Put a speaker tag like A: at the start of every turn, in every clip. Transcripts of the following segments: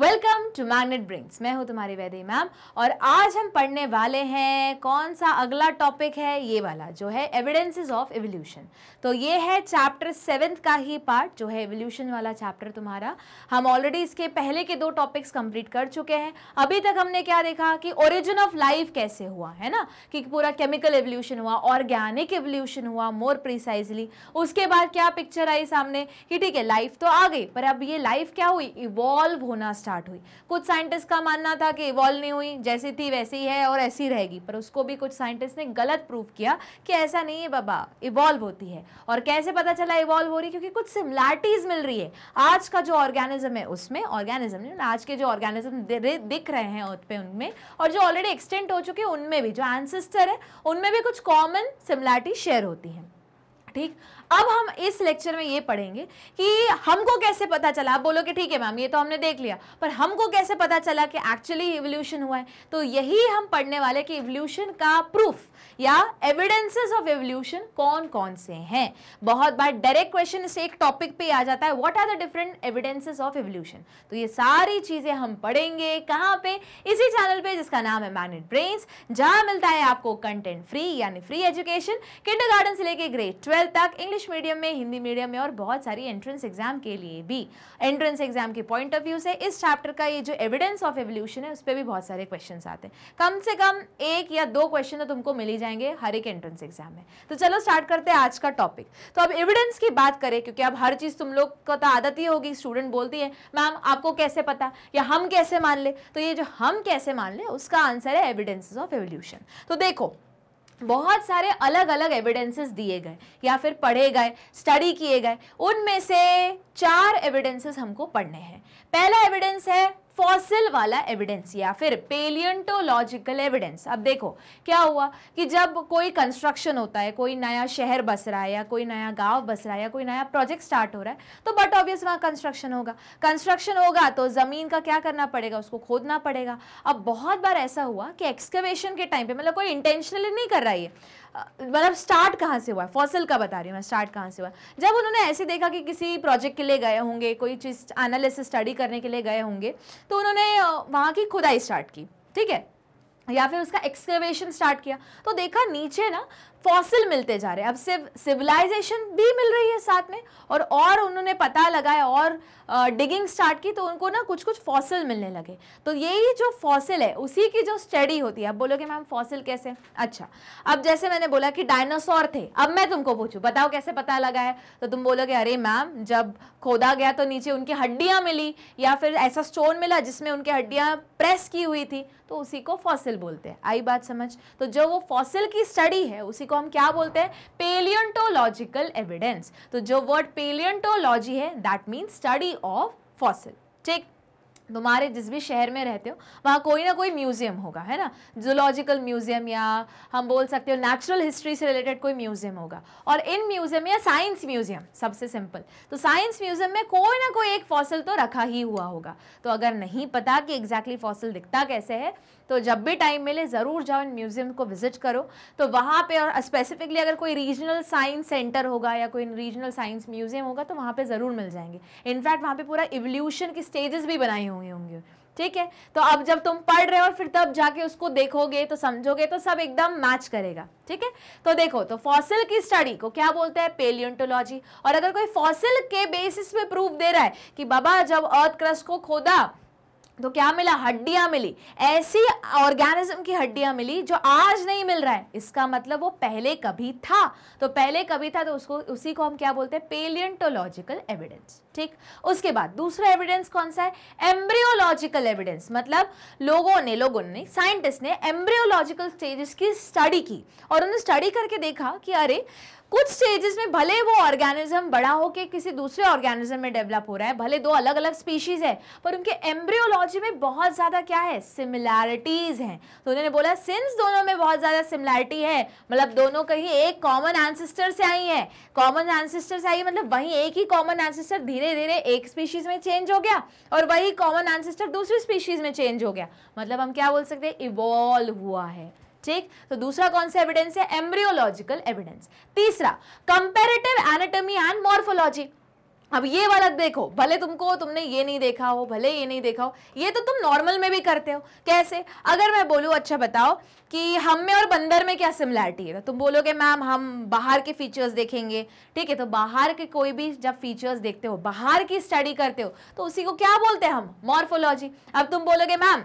A: Welcome to magnet brings मैं हूं तुम्हारी वैदे मैम और आज हम पढ़ने वाले हैं कौन सा अगला टॉपिक है ये वाला जो है एविडेंसेस ऑफ एवोल्यूशन तो ये है चैप्टर सेवेंथ का ही पार्ट जो है एवोल्यूशन वाला चैप्टर तुम्हारा हम ऑलरेडी इसके पहले के दो टॉपिक्स कंप्लीट कर चुके हैं अभी तक हमने क्या देखा कि ओरिजिन ऑफ लाइफ कैसे हुआ है ना कि पूरा केमिकल एवोल्यूशन हुआ ऑर्गेनिक एवोल्यूशन हुआ मोर प्रिसाइजली उसके बाद क्या पिक्चर आई सामने कि ठीक है लाइफ तो आ गई पर अब ये लाइफ क्या हुई इवॉल्व होना स्टार्ट स्टार्ट हुई कुछ साइंटिस्ट का मानना था कि इवॉल्व नहीं हुई जैसी थी वैसी ही है और ऐसी रहेगी पर उसको भी कुछ साइंटिस्ट ने गलत प्रूव किया कि ऐसा नहीं है बाबा इवॉल्व होती है और कैसे पता चला इवॉल्व हो रही क्योंकि कुछ सिमिलैरिटीज़ मिल रही है आज का जो ऑर्गेनिज्म है उसमें ऑर्गेनिज्म आज के जो ऑर्गेनिज्म दिख रहे हैं अर्थ पे उनमें और जो ऑलरेडी एक्सटेंट हो चुके हैं उनमें भी जो एनसिस्टर है उनमें भी कुछ कॉमन सिमिलैरिटी शेयर होती है ठीक अब हम इस लेक्चर में ये पढ़ेंगे कि हमको कैसे पता चला आप बोलोगे ठीक है मैम ये तो हमने देख लिया पर हमको कैसे पता चला कि एक्चुअली इवोल्यूशन हुआ है तो यही हम पढ़ने वाले कि इवोल्यूशन का प्रूफ या एविडेंसेस ऑफ एवोल्यूशन कौन कौन से हैं बहुत बार डायरेक्ट क्वेश्चन से एक टॉपिक पे आ जाता है what are the different evidences of evolution तो ये सारी चीज़ें हम पढ़ेंगे कहाँ पे इसी चैनल पे जिसका नाम है मैग्नेट ब्रेन्स जहां मिलता है आपको कंटेंट फ्री यानी फ्री एजुकेशन किंडर से लेके ग्रेड ट्वेल्थ तक इंग्लिश इंग्लिश मीडियम में हिंदी मीडियम में और बहुत सारी एंट्रेंस एग्जाम के लिए भी एंट्रेंस एग्जाम के पॉइंट ऑफ व्यू से इस चैप्टर का ये जो एविडेंस ऑफ एवोल्यूशन है उस पर भी बहुत सारे क्वेश्चन आते हैं कम से कम एक या दो क्वेश्चन तो तुमको मिल ही जाएंगे हर एक एंट्रेंस एग्जाम में तो चलो स्टार्ट करते हैं आज का टॉपिक तो अब एविडेंस की बात करें क्योंकि अब हर चीज़ तुम लोग को तो आदत ही होगी स्टूडेंट बोलती है मैम आपको कैसे पता या हम कैसे मान ले तो ये जो हम कैसे मान ले उसका आंसर है एविडेंसिस ऑफ एवोल्यूशन तो देखो बहुत सारे अलग अलग एविडेंसेस दिए गए या फिर पढ़े गए स्टडी किए गए उनमें से चार एविडेंसेस हमको पढ़ने हैं पहला एविडेंस है फॉसिल वाला एविडेंस या फिर पेलियंटोलॉजिकल एविडेंस अब देखो क्या हुआ कि जब कोई कंस्ट्रक्शन होता है कोई नया शहर बस रहा है या कोई नया गांव बस रहा है या कोई नया प्रोजेक्ट स्टार्ट हो रहा है तो बट ऑब्वियस वहाँ कंस्ट्रक्शन होगा कंस्ट्रक्शन होगा तो ज़मीन का क्या करना पड़ेगा उसको खोदना पड़ेगा अब बहुत बार ऐसा हुआ कि एक्सकवेशन के टाइम पर मतलब कोई इंटेंशनली नहीं कर रहा है मतलब स्टार्ट कहाँ से हुआ है फॉसल का बता रही हूँ मैं स्टार्ट कहाँ से हुआ जब उन्होंने ऐसे देखा कि किसी प्रोजेक्ट के लिए गए होंगे कोई चीज़ एनालिसिस स्टडी करने के लिए गए होंगे तो उन्होंने वहाँ की खुदाई स्टार्ट की ठीक है या फिर उसका एक्सकर्वेशन स्टार्ट किया तो देखा नीचे ना फॉसिल मिलते जा रहे हैं अब सिर्फ सिविलाइजेशन भी मिल रही है साथ में और और उन्होंने पता लगाया और डिगिंग स्टार्ट की तो उनको ना कुछ कुछ फॉसिल मिलने लगे तो यही जो फॉसिल है उसी की जो स्टडी होती है अब बोलोगे मैम फॉसिल कैसे अच्छा अब जैसे मैंने बोला कि डायनासोर थे अब मैं तुमको पूछूँ बताओ कैसे पता लगा है तो तुम बोलोगे अरे मैम जब खोदा गया तो नीचे उनकी हड्डियाँ मिली या फिर ऐसा स्टोन मिला जिसमें उनकी हड्डियाँ प्रेस की हुई थी तो उसी को फॉसिल बोलते हैं आई बात समझ तो जो वो फॉसिल की स्टडी है उसी को हम क्या बोलते हैं पेलियंटोलॉजिकल एविडेंस तो जो वर्ड पेलियंटोलॉजी है that means study of fossil ठीक तुम्हारे जिस भी शहर में रहते हो वहाँ कोई ना कोई म्यूज़ियम होगा है ना जोलॉजिकल म्यूज़ियम या हम बोल सकते हो नेचुरल हिस्ट्री से रिलेटेड कोई म्यूज़ियम होगा और इन म्यूज़ियम या साइंस म्यूज़ियम सबसे सिंपल तो साइंस म्यूज़ियम में कोई ना कोई एक फॉसिल तो रखा ही हुआ होगा तो अगर नहीं पता कि एग्जैक्टली exactly फॉसिल दिखता कैसे है तो जब भी टाइम मिले ज़रूर जाओ इन म्यूज़ियम को विज़िट करो तो वहाँ पे और स्पेसिफिकली अगर कोई रीजनल साइंस सेंटर होगा या कोई रीजनल साइंस म्यूज़ियम होगा तो वहाँ पे ज़रूर मिल जाएंगे इनफैक्ट वहाँ पे पूरा इवोल्यूशन की स्टेजेस भी बनाई हुई होंगी ठीक है तो अब जब तुम पढ़ रहे हो फिर तब जाके उसको देखोगे तो समझोगे तो सब एकदम मैच करेगा ठीक है तो देखो तो फॉसिल की स्टडी को क्या बोलते हैं पेलियंटोलॉजी और अगर कोई फॉसिल के बेसिस पे प्रूफ दे रहा है कि बाबा जब अर्थ क्रस्ट को खोदा तो क्या मिला हड्डियां मिली ऐसी ऑर्गेनिज्म की हड्डियां मिली जो आज नहीं मिल रहा है इसका मतलब वो पहले कभी था तो पहले कभी था तो उसको उसी को हम क्या बोलते हैं पेलियंटोलॉजिकल एविडेंस ठीक उसके बाद दूसरा एविडेंस कौन सा है एम्ब्रियोलॉजिकल एविडेंस मतलब लोगों ने लोगों ने साइंटिस्ट ने एम्ब्रियोलॉजिकल स्टेजेस की स्टडी की और उन्होंने स्टडी करके देखा कि अरे कुछ स्टेजेस में भले वो ऑर्गेनिज्म बड़ा होकर किसी दूसरे ऑर्गेनिज्म में डेवलप हो रहा है भले दो अलग अलग स्पीशीज है पर उनके एम्ब्रियोलॉजी में बहुत ज़्यादा क्या है सिमिलैरिटीज़ हैं तो उन्होंने बोला सिंस दोनों में बहुत ज़्यादा सिमिलैरिटी है मतलब दोनों कहीं एक कॉमन एंसिस्टर से आई है कॉमन एंसिस्टर से आई है मतलब वही एक ही कॉमन एंसिस्टर धीरे धीरे एक स्पीशीज़ में चेंज हो गया और वही कॉमन एंसिस्टर दूसरी स्पीशीज़ में चेंज हो गया मतलब हम क्या बोल सकते हैं इवॉल्व हुआ है ठीक तो दूसरा कौन सा एविडेंस है एम्ब्रियोलॉजिकल एविडेंस तीसरा कंपेरेटिव एनाटॉमी एंड मॉर्फोलॉजी अब ये वाला देखो भले तुमको तुमने ये नहीं देखा हो भले ये नहीं देखा हो ये तो तुम नॉर्मल में भी करते हो कैसे अगर मैं बोलूँ अच्छा बताओ कि हम में और बंदर में क्या सिमिलैरिटी है तो तुम बोलोगे मैम हम बाहर के फीचर्स देखेंगे ठीक है तो बाहर के कोई भी जब फीचर्स देखते हो बाहर की स्टडी करते हो तो उसी को क्या बोलते हैं हम मॉर्फोलॉजी अब तुम बोलोगे मैम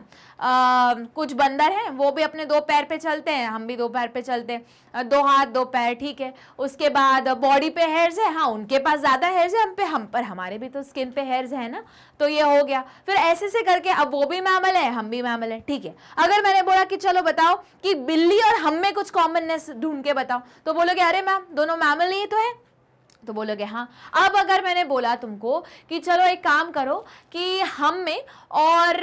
A: कुछ बंदर हैं वो भी अपने दो पैर पे चलते हैं हम भी दो पैर पे चलते हैं दो हाथ दो पैर ठीक है उसके बाद बॉडी पे हेयर्स है हाँ उनके पास ज़्यादा हेयर्स है हम पे हम पर हमारे भी तो स्किन पे हेयर्स है ना तो ये हो गया फिर ऐसे से करके अब वो भी मैमल है हम भी मैमल है ठीक है अगर मैंने बोला कि चलो बताओ कि बिल्ली और हम में कुछ कॉमननेस ढूंढ के बताओ तो बोलोगे अरे मैम दोनों मैमल नहीं तो है तो बोलोगे हाँ अब अगर मैंने बोला तुमको कि चलो एक काम करो कि हम में और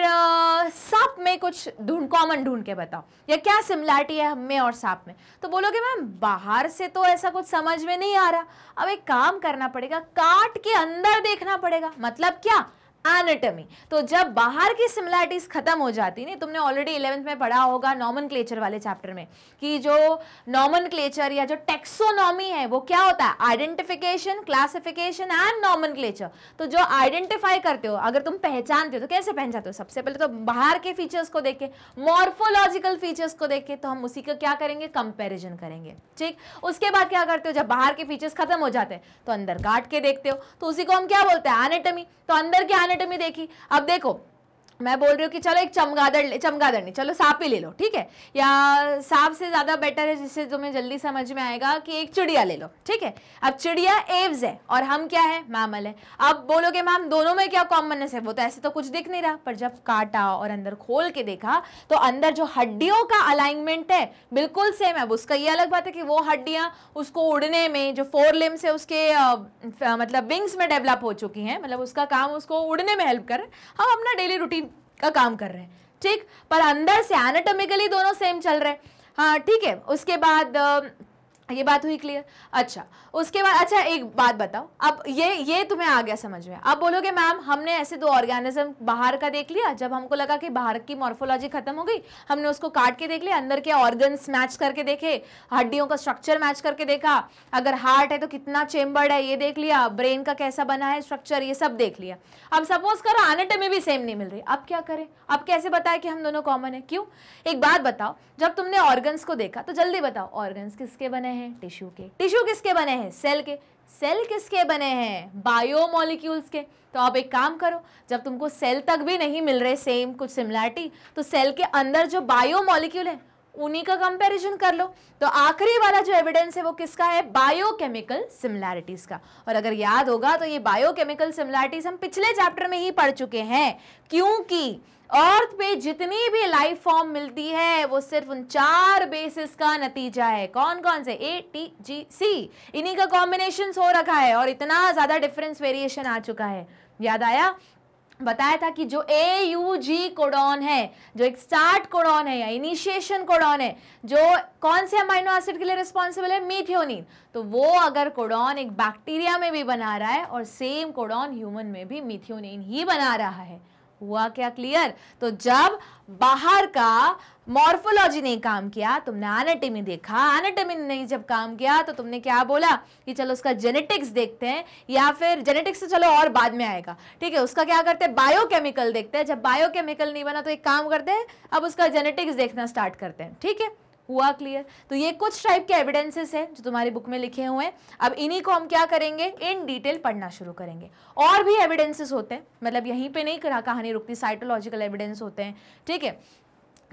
A: सांप में कुछ ढूंढ कॉमन ढूंढ के बताओ या क्या सिमिलैरिटी है हम में और सांप में तो बोलोगे मैम बाहर से तो ऐसा कुछ समझ में नहीं आ रहा अब एक काम करना पड़ेगा काट के अंदर देखना पड़ेगा मतलब क्या एनाटॉमी तो जब बाहर की सिमिलैरिटीज़ खत्म हो जाती नहीं तुमने ऑलरेडी इलेवेंथ में पढ़ा होगा नॉमन क्लेचर वाले चैप्टर में कि जो नॉमन क्लेचर या जो टेक्सोनॉमी है वो क्या होता है identification classification and nomenclature तो जो आइडेंटिफाई करते हो अगर तुम पहचानते हो तो कैसे पहचानते हो सबसे पहले तो बाहर के फीचर्स को देखें मॉर्फोलॉजिकल फीचर्स को देखें तो हम उसी का क्या करेंगे कंपेरिजन करेंगे ठीक उसके बाद क्या करते हो जब बाहर के फीचर्स खत्म हो जाते हैं तो अंदर काट के देखते हो तो उसी को हम क्या बोलते हैं एनेटमी तो अंदर के एनाटॉमी देखी अब देखो मैं बोल रही हूँ कि चलो एक चमगादड़ ले चमगादड़ नहीं चलो सांप ही ले लो ठीक है या सांप से ज़्यादा बेटर है जिससे तुम्हें जल्दी समझ में आएगा कि एक चिड़िया ले लो ठीक है अब चिड़िया एव्स है और हम क्या है मैमल है अब बोलोगे मैम दोनों में क्या कॉमननेस है वो तो ऐसे तो कुछ दिख नहीं रहा पर जब काटा और अंदर खोल के देखा तो अंदर जो हड्डियों का अलाइनमेंट है बिल्कुल सेम है उसका ये अलग बात है कि वो हड्डियाँ उसको उड़ने में जो फोर लिम्स है उसके मतलब विंग्स में डेवलप हो चुकी हैं मतलब उसका काम उसको उड़ने में हेल्प कर हम अपना डेली रूटीन का काम कर रहे हैं ठीक पर अंदर से एनाटोमिकली दोनों सेम चल रहे हैं हाँ ठीक है उसके बाद ये बात हुई क्लियर अच्छा उसके बाद अच्छा एक बात बताओ अब ये ये तुम्हें आ गया समझ में अब बोलोगे मैम हमने ऐसे दो ऑर्गेनिज्म बाहर का देख लिया जब हमको लगा कि बाहर की मॉर्फोलॉजी खत्म हो गई हमने उसको काट के देख लिया अंदर के ऑर्गन्स मैच करके देखे हड्डियों का स्ट्रक्चर मैच करके देखा अगर हार्ट है तो कितना चेम्बर्ड है ये देख लिया ब्रेन का कैसा बना है स्ट्रक्चर ये सब देख लिया अब सपोज करो में भी सेम नहीं मिल रही अब क्या करें अब कैसे बताए कि हम दोनों कॉमन है क्यों एक बात बताओ जब तुमने ऑर्गन्स को देखा तो जल्दी बताओ ऑर्गन्स किसके बने हैं हैं टिश्यू के टिश्यू किसके बने हैं सेल के सेल किसके बने हैं बायोमोलिक्यूल्स के तो आप एक काम करो जब तुमको सेल तक भी नहीं मिल रहे सेम कुछ सिमिलैरिटी तो सेल के अंदर जो बायोमोलिक्यूल है उन्हीं का कंपैरिजन कर लो तो आखिरी वाला जो एविडेंस है वो किसका है बायोकेमिकल सिमिलैरिटीज का और अगर याद होगा तो ये बायोकेमिकल सिमिलैरिटीज हम पिछले चैप्टर में ही पढ़ चुके हैं क्योंकि अर्थ पे जितनी भी लाइफ फॉर्म मिलती है वो सिर्फ उन चार बेसिस का नतीजा है कौन कौन से ए टी जी सी इन्हीं का कॉम्बिनेशन हो रखा है और इतना ज़्यादा डिफरेंस वेरिएशन आ चुका है याद आया बताया था कि जो ए यू जी कोडॉन है जो एक स्टार्ट कोडॉन है या इनिशिएशन कोडॉन है जो कौन से अमाइनो एसिड के लिए रिस्पॉन्सिबल है मीथियोनिन तो वो अगर कोडॉन एक बैक्टीरिया में भी बना रहा है और सेम कोडॉन ह्यूमन में भी मीथियोनिन ही बना रहा है हुआ क्या क्लियर तो जब बाहर का मॉर्फोलॉजी ने काम किया तुमने एनाटॉमी देखा एनाटॉमी ने जब काम किया तो तुमने क्या बोला कि चलो उसका जेनेटिक्स देखते हैं या फिर जेनेटिक्स तो चलो और बाद में आएगा ठीक है उसका क्या करते हैं बायोकेमिकल देखते हैं जब बायोकेमिकल नहीं बना तो एक काम करते हैं अब उसका जेनेटिक्स देखना स्टार्ट करते हैं ठीक है हुआ क्लियर तो ये कुछ टाइप के एविडेंसेस हैं जो तुम्हारी बुक में लिखे हुए हैं अब इन्हीं को हम क्या करेंगे इन डिटेल पढ़ना शुरू करेंगे और भी एविडेंसेस होते हैं मतलब यहीं पे नहीं कहानी रुकती साइटोलॉजिकल एविडेंस होते हैं ठीक है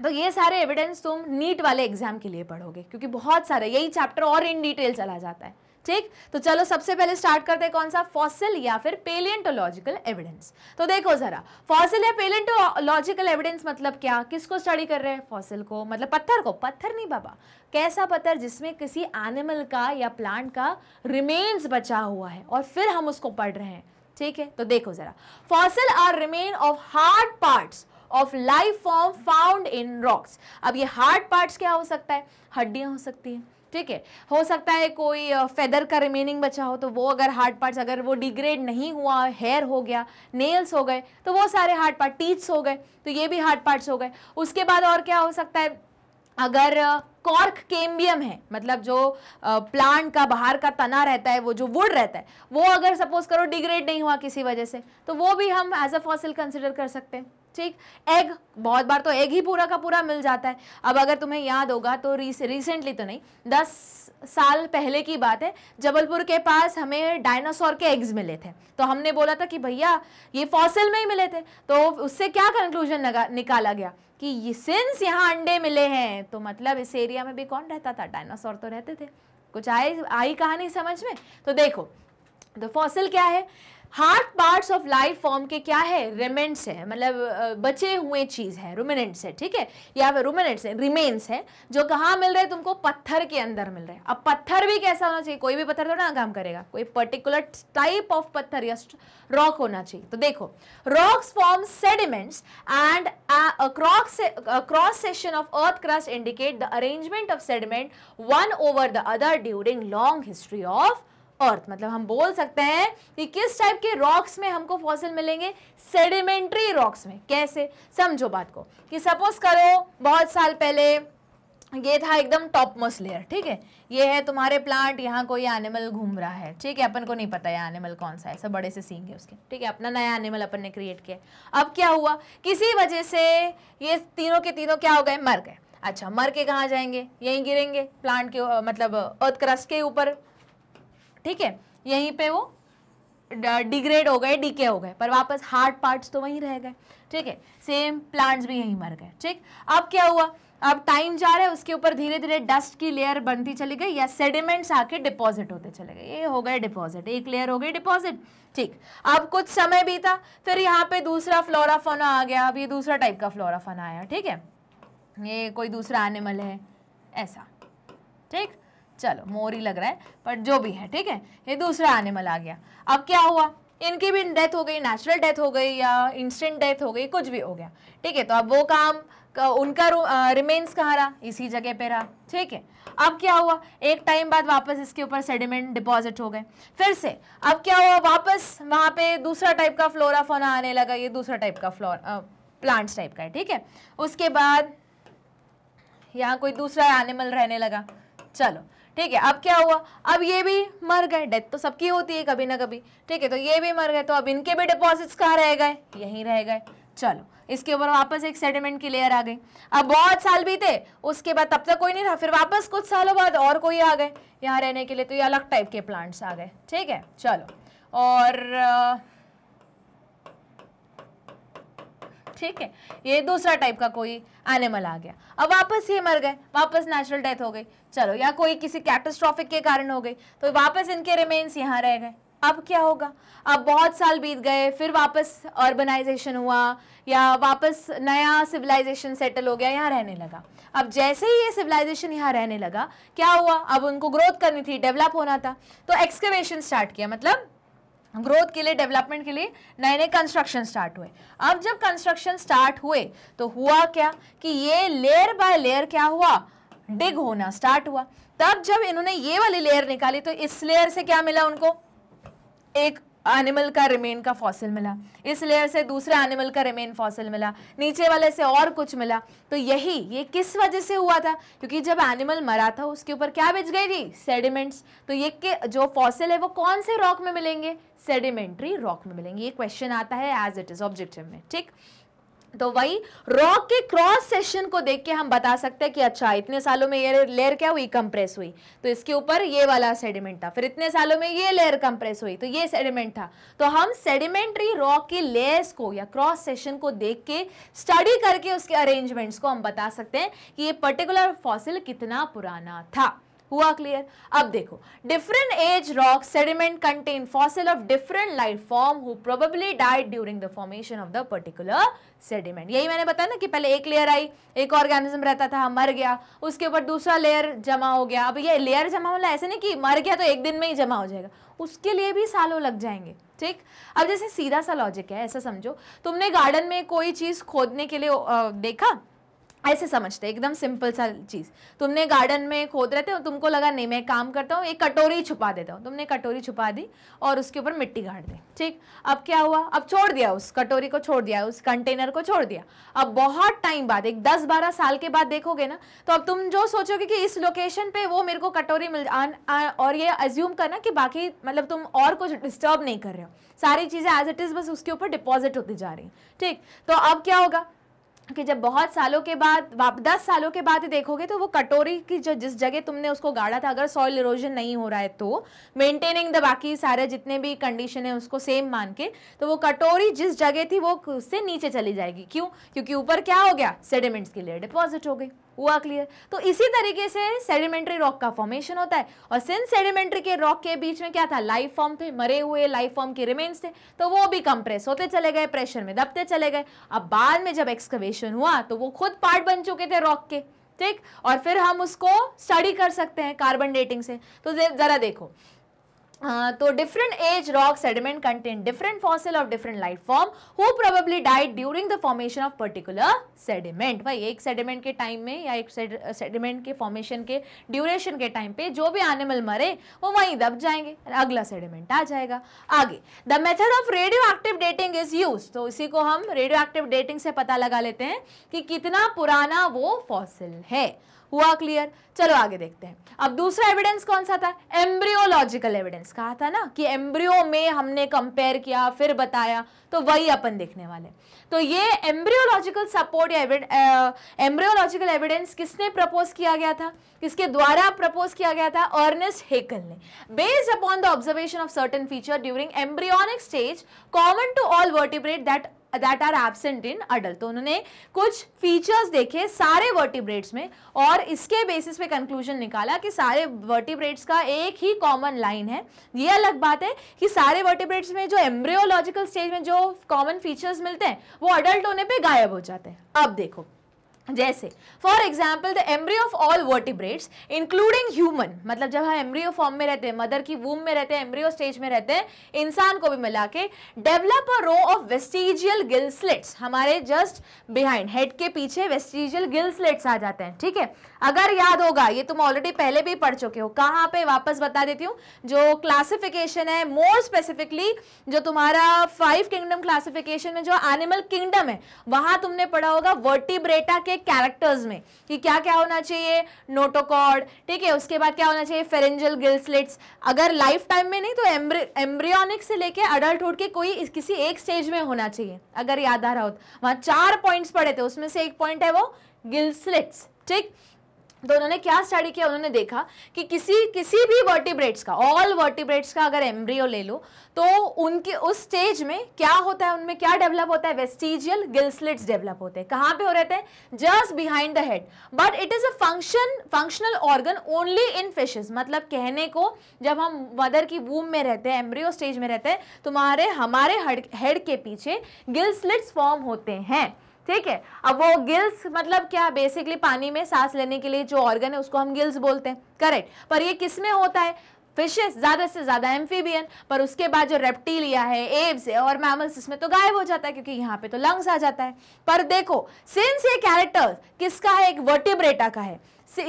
A: तो ये सारे एविडेंस तुम नीट वाले एग्जाम के लिए पढ़ोगे क्योंकि बहुत सारे यही चैप्टर और इन डिटेल चला जाता है ठीक तो चलो सबसे पहले स्टार्ट करते हैं कौन सा फॉसिल या फिर पेलियंटोलॉजिकल एविडेंस तो देखो जरा फॉसिल या पेलियंटोलॉजिकल एविडेंस मतलब क्या किसको स्टडी कर रहे हैं फॉसिल को मतलब पत्थर को पत्थर नहीं बाबा कैसा पत्थर जिसमें किसी एनिमल का या प्लांट का रिमेन्स बचा हुआ है और फिर हम उसको पढ़ रहे हैं ठीक है तो देखो जरा fossil are remain of hard parts of life form found in rocks अब ये हार्ड पार्ट्स क्या हो सकता है हड्डियाँ हो सकती हैं ठीक है हो सकता है कोई फेदर का रिमेनिंग बचा हो तो वो अगर हार्ड पार्ट्स अगर वो डिग्रेड नहीं हुआ हेयर हो गया नेल्स हो गए तो वो सारे हार्ड पार्ट टीथ्स हो गए तो ये भी हार्ड पार्ट्स हो गए उसके बाद और क्या हो सकता है अगर कॉर्क केम्बियम है मतलब जो प्लांट का बाहर का तना रहता है वो जो वुड रहता है वो अगर सपोज करो डिग्रेड नहीं हुआ किसी वजह से तो वो भी हम एज अ फॉसिल कंसिडर कर सकते हैं ठीक एग बहुत बार तो एग ही पूरा का पूरा मिल जाता है अब अगर तुम्हें याद होगा तो रिसेंटली तो नहीं दस साल पहले की बात है जबलपुर के पास हमें डायनासोर के एग्स मिले थे तो हमने बोला था कि भैया ये फॉसिल में ही मिले थे तो उससे क्या कंक्लूजन निकाला गया कि ये सिंस यहाँ अंडे मिले हैं तो मतलब इस एरिया में भी कौन रहता था डायनासोर तो रहते थे कुछ आए आई कहानी समझ में तो देखो तो फॉसिल क्या है hard parts of life form के क्या है रेमेंट्स है मतलब बचे हुए चीज़ है रूमिनेंट्स है ठीक है या फिर रूमिनेंट्स है रिमेन्स है जो कहाँ मिल रहे हैं तुमको पत्थर के अंदर मिल रहे हैं अब पत्थर भी कैसा होना चाहिए कोई भी पत्थर थोड़ा ना काम करेगा कोई पर्टिकुलर टाइप ऑफ पत्थर या रॉक होना चाहिए तो देखो rocks form sediments and cross section of earth crust indicate the arrangement of sediment one over the other during long history of earth मतलब हम बोल सकते हैं कि किस टाइप के रॉक्स में हमको फॉसिल मिलेंगे सेडिमेंट्री रॉक्स में कैसे समझो बात को कि सपोज करो बहुत साल पहले ये था एकदम टॉप मोस्ट लेयर ठीक है ये है तुम्हारे प्लांट यहाँ कोई एनिमल घूम रहा है ठीक है अपन को नहीं पता है एनिमल कौन सा है सब बड़े से सींग है उसके ठीक है अपना नया एनिमल अपन ने क्रिएट किया अब क्या हुआ किसी वजह से ये तीनों के तीनों क्या हो गए मर गए अच्छा मर के कहाँ जाएंगे यहीं गिरेंगे प्लांट के मतलब अर्थ क्रस्ट के ऊपर ठीक है यहीं पे वो डिग्रेड हो गए डीके हो गए पर वापस हार्ड पार्ट्स तो वहीं रह गए ठीक है सेम प्लांट्स भी यहीं मर गए ठीक अब क्या हुआ अब टाइम जा रहा है उसके ऊपर धीरे धीरे डस्ट की लेयर बनती चली गई या सेडिमेंट्स आके डिपॉजिट होते चले गए ये हो गए डिपॉजिट एक लेयर हो गई डिपॉजिट ठीक अब कुछ समय बीता फिर यहाँ पे दूसरा फ्लोराफोना आ गया अब ये दूसरा टाइप का फ्लोराफोना आया ठीक है ये कोई दूसरा एनिमल है ऐसा ठीक चलो मोर ही लग रहा है पर जो भी है ठीक है ये दूसरा एनिमल आ गया अब क्या हुआ इनकी भी डेथ हो गई नेचुरल डेथ हो गई या इंस्टेंट डेथ हो गई कुछ भी हो गया ठीक है तो अब वो काम उनका रिमेन्स कहाँ रहा इसी जगह पे रहा ठीक है अब क्या हुआ एक टाइम बाद वापस इसके ऊपर सेडिमेंट डिपॉजिट हो गए फिर से अब क्या हुआ वापस वहाँ पे दूसरा टाइप का फ्लोरा फोना आने लगा ये दूसरा टाइप का फ्लोर प्लांट्स टाइप का है ठीक है उसके बाद यहाँ कोई दूसरा एनिमल रहने लगा चलो ठीक है अब क्या हुआ अब ये भी मर गए डेथ तो सबकी होती है कभी ना कभी ठीक है तो ये भी मर गए तो अब इनके भी डिपॉजिट्स कहाँ रह गए यहीं रह गए चलो इसके ऊपर वापस एक सेटलमेंट की लेयर आ गई अब बहुत साल बीते उसके बाद तब तक कोई नहीं रहा फिर वापस कुछ सालों बाद और कोई आ गए यहाँ रहने के लिए तो ये अलग टाइप के प्लांट्स आ गए ठीक है चलो और ठीक है ये दूसरा टाइप का कोई एनिमल आ गया अब वापस ये मर गए वापस नेचुरल डेथ हो गई चलो या कोई किसी कैटेस्ट्रॉफिक के कारण हो गई तो वापस इनके रिमेन्स यहाँ रह गए अब क्या होगा अब बहुत साल बीत गए फिर वापस अर्बनाइजेशन हुआ या वापस नया सिविलाइजेशन सेटल हो गया यहाँ रहने लगा अब जैसे ही ये सिविलाइजेशन यहाँ रहने लगा क्या हुआ अब उनको ग्रोथ करनी थी डेवलप होना था तो एक्सकवेशन स्टार्ट किया मतलब ग्रोथ के लिए डेवलपमेंट के लिए नए नए कंस्ट्रक्शन स्टार्ट हुए अब जब कंस्ट्रक्शन स्टार्ट हुए तो हुआ क्या कि ये लेयर बाय लेयर क्या हुआ डिग होना स्टार्ट हुआ तब जब इन्होंने ये वाली लेयर निकाली तो इस लेयर से क्या मिला उनको एक एनिमल का रिमेन का फॉसिल मिला इस लेयर से दूसरे एनिमल का रिमेन फॉसिल मिला नीचे वाले से और कुछ मिला तो यही ये किस वजह से हुआ था क्योंकि जब एनिमल मरा था उसके ऊपर क्या बिज गई थी सेडिमेंट्स तो ये के जो फॉसिल है वो कौन से रॉक में मिलेंगे सेडिमेंट्री रॉक में मिलेंगे ये क्वेश्चन आता है एज इट इज़ ऑब्जेक्टिव में ठीक तो वही रॉक के क्रॉस सेशन को देख के हम बता सकते हैं कि अच्छा इतने सालों में ये लेयर क्या हुई कंप्रेस हुई तो इसके ऊपर ये वाला सेडिमेंट था फिर इतने सालों में ये लेयर कंप्रेस हुई तो ये सेडिमेंट था तो हम सेडिमेंट्री रॉक की लेयर्स को या क्रॉस सेशन को देख के स्टडी करके उसके अरेंजमेंट्स को हम बता सकते हैं कि ये पर्टिकुलर फॉसिल कितना पुराना था हुआ क्लियर अब देखो different age rock sediment contain fossil of different life form who probably died during the formation of the particular sediment यही मैंने बताया ना कि पहले एक लेयर आई एक ऑर्गेनिज्म रहता था मर गया उसके ऊपर दूसरा लेयर जमा हो गया अब ये लेयर जमा होना ऐसे नहीं कि मर गया तो एक दिन में ही जमा हो जाएगा उसके लिए भी सालों लग जाएंगे ठीक अब जैसे सीधा सा लॉजिक है ऐसा समझो तुमने गार्डन में कोई चीज़ खोदने के लिए देखा ऐसे समझते एकदम सिंपल सा चीज़ तुमने गार्डन में खोद रहे थे तुमको लगा नहीं मैं काम करता हूँ एक कटोरी छुपा देता हूँ तुमने कटोरी छुपा दी और उसके ऊपर मिट्टी गाड़ दी ठीक अब क्या हुआ अब छोड़ दिया उस कटोरी को छोड़ दिया उस कंटेनर को छोड़ दिया अब बहुत टाइम बाद एक दस बारह साल के बाद देखोगे ना तो अब तुम जो सोचोगे कि इस लोकेशन पर वो मेरे को कटोरी मिल आ, और ये अज्यूम करना कि बाकी मतलब तुम और कुछ डिस्टर्ब नहीं कर रहे हो सारी चीज़ें एज इट इज़ बस उसके ऊपर डिपॉजिट होती जा रही ठीक तो अब क्या होगा कि जब बहुत सालों के बाद दस सालों के बाद ही देखोगे तो वो कटोरी की जो जिस जगह तुमने उसको गाड़ा था अगर सॉइल इरोजन नहीं हो रहा है तो मेंटेनिंग द बाकी सारे जितने भी कंडीशन है उसको सेम मान के तो वो कटोरी जिस जगह थी वो उससे नीचे चली जाएगी क्यों क्योंकि ऊपर क्या हो गया सेडिमेंट्स के लिए डिपॉजिट हो गई हुआ क्लियर तो इसी तरीके से सेडिमेंट्री रॉक का फॉर्मेशन होता है और सिंस सेडिमेंट्री के रॉक के बीच में क्या था लाइफ फॉर्म थे मरे हुए लाइफ फॉर्म के रिमेन्स थे तो वो भी कंप्रेस होते चले गए प्रेशर में दबते चले गए अब बाद में जब एक्सकवेशन हुआ तो वो खुद पार्ट बन चुके थे रॉक के ठीक और फिर हम उसको स्टडी कर सकते हैं कार्बन डेटिंग से तो ज़रा देखो तो different age rock sediment contain different fossil of different life form who probably died during the formation of particular sediment भाई एक सेडिमेंट के टाइम में या एक सेडिमेंट के फॉर्मेशन के ड्यूरेशन के टाइम पे जो भी एनिमल मरे वो वहीं दब जाएंगे अगला सेडिमेंट आ जाएगा आगे the method of radioactive dating is use तो इसी को हम रेडियो एक्टिव डेटिंग से पता लगा लेते हैं कि कितना पुराना वो फॉसिल है हुआ क्लियर चलो आगे देखते हैं अब दूसरा एविडेंस कौन सा था एम्ब्रियोलॉजिकल एविडेंस कहा था ना कि एम्ब्रियो में हमने कंपेयर किया फिर बताया तो वही अपन देखने वाले तो ये एम्ब्रियोलॉजिकल सपोर्ट या एम्ब्रियोलॉजिकल एविडेंस किसने प्रपोज किया गया था किसके द्वारा प्रपोज किया गया था अर्नेस्ट हेकल ने based upon the observation of certain feature during embryonic stage common to all vertebrate that that are absent in adult तो उन्होंने कुछ फीचर्स देखे सारे वर्टिब्रेट्स में और इसके बेसिस पे कंक्लूजन निकाला कि सारे वर्टिब्रेट्स का एक ही कॉमन लाइन है ये अलग बात है कि सारे वर्टिब्रेट्स में जो एम्ब्रियोलॉजिकल स्टेज में जो कॉमन फीचर्स मिलते हैं वो अडल्ट होने पर गायब हो जाते हैं अब देखो जैसे for example the embryo of all vertebrates including human मतलब जब हम एम्ब्रियो फॉर्म में रहते हैं मदर की वूम में रहते हैं एम्ब्रियो स्टेज में रहते हैं इंसान को भी मिला के develop a row of vestigial gill slits हमारे जस्ट बिहाइंड हेड के पीछे वेस्टिजियल गिल्सलेट्स आ जाते हैं ठीक है अगर याद होगा ये तुम ऑलरेडी पहले भी पढ़ चुके हो कहाँ पे वापस बता देती हूँ जो क्लासिफिकेशन है मोर स्पेसिफिकली जो तुम्हारा फाइव किंगडम क्लासिफिकेशन में जो एनिमल किंगडम है वहां तुमने पढ़ा होगा वर्टिब्रेटा के कैरेक्टर्स में कि क्या क्या होना चाहिए नोटोकॉर्ड ठीक है उसके बाद क्या होना चाहिए फेरेंजल गिल्सलेट्स अगर लाइफ टाइम में नहीं तो एम्ब्रियोनिक से लेके अडल्टहुड के कोई किसी एक स्टेज में होना चाहिए अगर याद आ रहा हो तो। वहाँ चार पॉइंट्स पड़े थे उसमें से एक पॉइंट है वो गिल्सलेट्स ठीक तो उन्होंने क्या स्टडी किया उन्होंने देखा कि किसी किसी भी वर्टिब्रेट्स का ऑल वर्टिब्रेट्स का अगर एम्ब्रियो ले लो तो उनके उस स्टेज में क्या होता है उनमें क्या डेवलप होता है वेस्टिजियल गिल्सलिट्स डेवलप होते हैं कहाँ पे हो रहते हैं just behind the head but it is a function functional organ only in fishes मतलब कहने को जब हम मदर की वूम में रहते हैं एम्ब्रियो स्टेज में रहते हैं तुम्हारे हमारे हेड के पीछे गिल्सलिट्स फॉर्म होते हैं ठीक है अब वो गिल्स मतलब क्या बेसिकली पानी में सांस लेने के लिए जो ऑर्गन है उसको हम गिल्स बोलते हैं करेक्ट पर ये किस में होता है फिशेस ज़्यादा से ज़्यादा एम्फीबियन पर उसके बाद जो रेप्टीलिया है एब्स है और मैमल्स इसमें तो गायब हो जाता है क्योंकि यहाँ पे तो लंग्स आ जाता है पर देखो सिंस ये कैरेक्टर किसका है एक वर्टिब्रेटा का है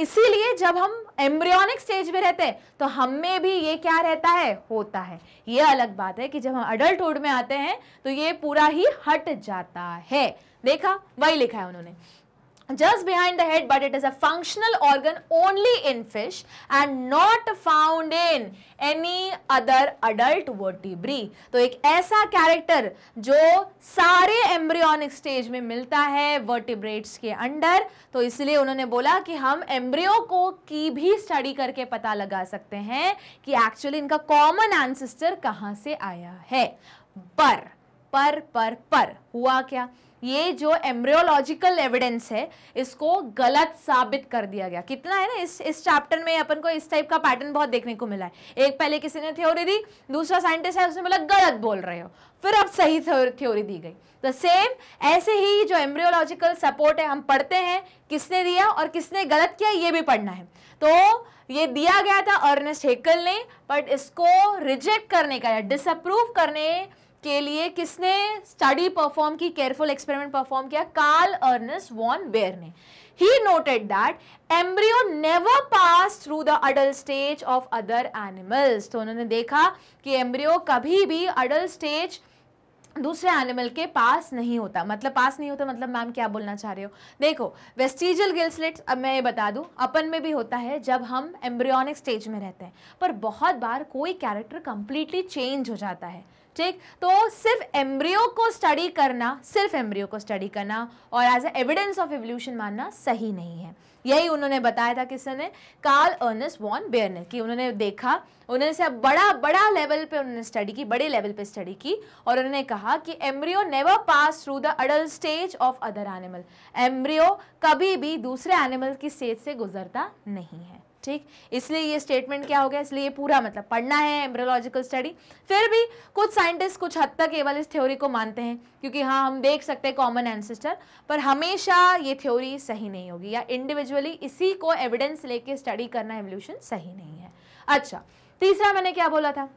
A: इसीलिए जब हम एम्ब्रियोनिक स्टेज में रहते हैं तो हम में भी ये क्या रहता है होता है ये अलग बात है कि जब हम अडल्टहुड में आते हैं तो ये पूरा ही हट जाता है देखा वही लिखा है उन्होंने just behind the head but it is a functional organ only in fish and not found in any other adult vertebrae तो एक ऐसा कैरेक्टर जो सारे एम्ब्रियोनिक स्टेज में मिलता है वर्टिब्रेट्स के अंडर तो इसलिए उन्होंने बोला कि हम एम्ब्रियो को की भी स्टडी करके पता लगा सकते हैं कि एक्चुअली इनका कॉमन एंसिस्टर कहाँ से आया है पर पर पर पर हुआ क्या ये जो एम्ब्रियोलॉजिकल एविडेंस है इसको गलत साबित कर दिया गया कितना है ना इस इस चैप्टर में अपन को इस टाइप का पैटर्न बहुत देखने को मिला है एक पहले किसी ने थ्योरी दी दूसरा साइंटिस्ट है उसने बोला गलत बोल रहे हो फिर अब सही थ्योरी दी गई द सेम ऐसे ही जो एम्ब्रियोलॉजिकल सपोर्ट है हम पढ़ते हैं किसने दिया और किसने गलत किया ये भी पढ़ना है तो ये दिया गया था अर्नेस्ट हेकल ने बट इसको रिजेक्ट करने का या डिसअप्रूव करने के लिए किसने स्टडी परफॉर्म की केयरफुल एक्सपेरिमेंट परफॉर्म किया कार्ल अर्नस वॉन बेयर ने he noted that embryo never passed through the adult stage of other animals तो उन्होंने देखा कि embryo कभी भी adult stage दूसरे एनिमल के पास नहीं होता मतलब पास नहीं होता मतलब मैम क्या बोलना चाह रहे हो देखो वेस्टिजियल गिल्सलेट अब मैं ये बता दूं अपन में भी होता है जब हम एम्ब्रियोनिक स्टेज में रहते हैं पर बहुत बार कोई कैरेक्टर कंप्लीटली चेंज हो जाता है ठीक तो सिर्फ एम्ब्रियो को स्टडी करना सिर्फ एम्ब्रियो को स्टडी करना और as a evidence of evolution मानना सही नहीं है यही उन्होंने बताया था किसने कार्ल अर्नस वॉन बेयर ने कि उन्होंने देखा उन्होंने से बड़ा बड़ा लेवल पे उन्होंने स्टडी की बड़े लेवल पे स्टडी की और उन्होंने कहा कि embryo never pass through the adult stage of other animal embryo कभी भी दूसरे एनिमल की स्टेज से गुजरता नहीं है ठीक इसलिए ये स्टेटमेंट क्या हो गया इसलिए पूरा मतलब पढ़ना है एम्ब्रोलॉजिकल स्टडी फिर भी कुछ साइंटिस्ट कुछ हद तक केवल इस थ्योरी को मानते हैं क्योंकि हाँ हम देख सकते हैं कॉमन एंसेस्टर पर हमेशा ये थ्योरी सही नहीं होगी या इंडिविजुअली इसी को एविडेंस लेके स्टडी करना एवोल्यूशन सही नहीं है अच्छा तीसरा मैंने क्या बोला था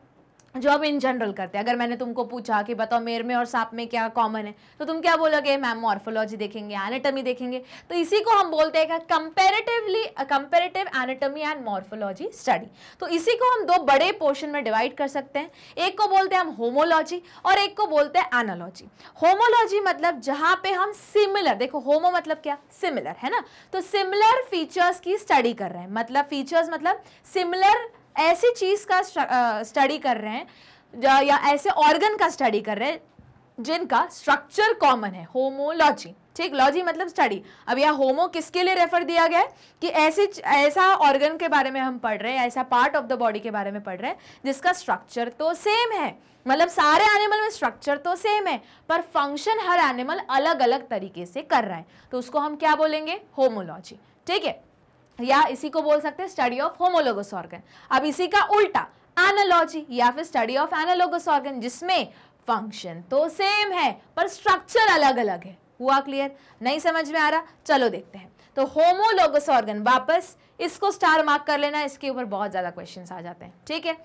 A: जो हम इन जनरल करते हैं अगर मैंने तुमको पूछा कि बताओ मेर में और सांप में क्या कॉमन है तो तुम क्या बोलोगे मैम मॉर्फोलॉजी देखेंगे एनाटमी देखेंगे तो इसी को हम बोलते हैं comparatively comparative anatomy and morphology study तो इसी को हम दो बड़े पोर्शन में डिवाइड कर सकते हैं एक को बोलते हैं हम होमोलॉजी और एक को बोलते हैं एनालॉजी होमोलॉजी मतलब जहाँ पे हम सिमिलर देखो होमो मतलब क्या सिमिलर है ना तो सिमिलर फीचर्स की स्टडी कर रहे हैं मतलब फीचर्स मतलब सिमिलर ऐसी चीज़ का स्टडी कर रहे हैं या ऐसे ऑर्गन का स्टडी कर रहे हैं जिनका स्ट्रक्चर कॉमन है होमोलॉजी ठीक लॉजी मतलब स्टडी अब यह होमो किसके लिए रेफर दिया गया है कि ऐसे ऐसा ऑर्गन के बारे में हम पढ़ रहे हैं ऐसा पार्ट ऑफ द बॉडी के बारे में पढ़ रहे हैं जिसका स्ट्रक्चर तो सेम है मतलब सारे एनिमल में स्ट्रक्चर तो सेम है पर फंक्शन हर एनिमल अलग अलग तरीके से कर रहा है तो उसको हम क्या बोलेंगे होमोलॉजी ठीक है या इसी को बोल सकते हैं स्टडी ऑफ होमोलोगस ऑर्गन अब इसी का उल्टा एनोलॉजी या फिर स्टडी ऑफ एनोलोगस ऑर्गन जिसमें फंक्शन तो सेम है पर स्ट्रक्चर अलग अलग है हुआ क्लियर नहीं समझ में आ रहा चलो देखते हैं तो होमोलोगस ऑर्गन वापस इसको स्टार मार्क कर लेना इसके ऊपर बहुत ज़्यादा क्वेश्चन आ जाते हैं ठीक है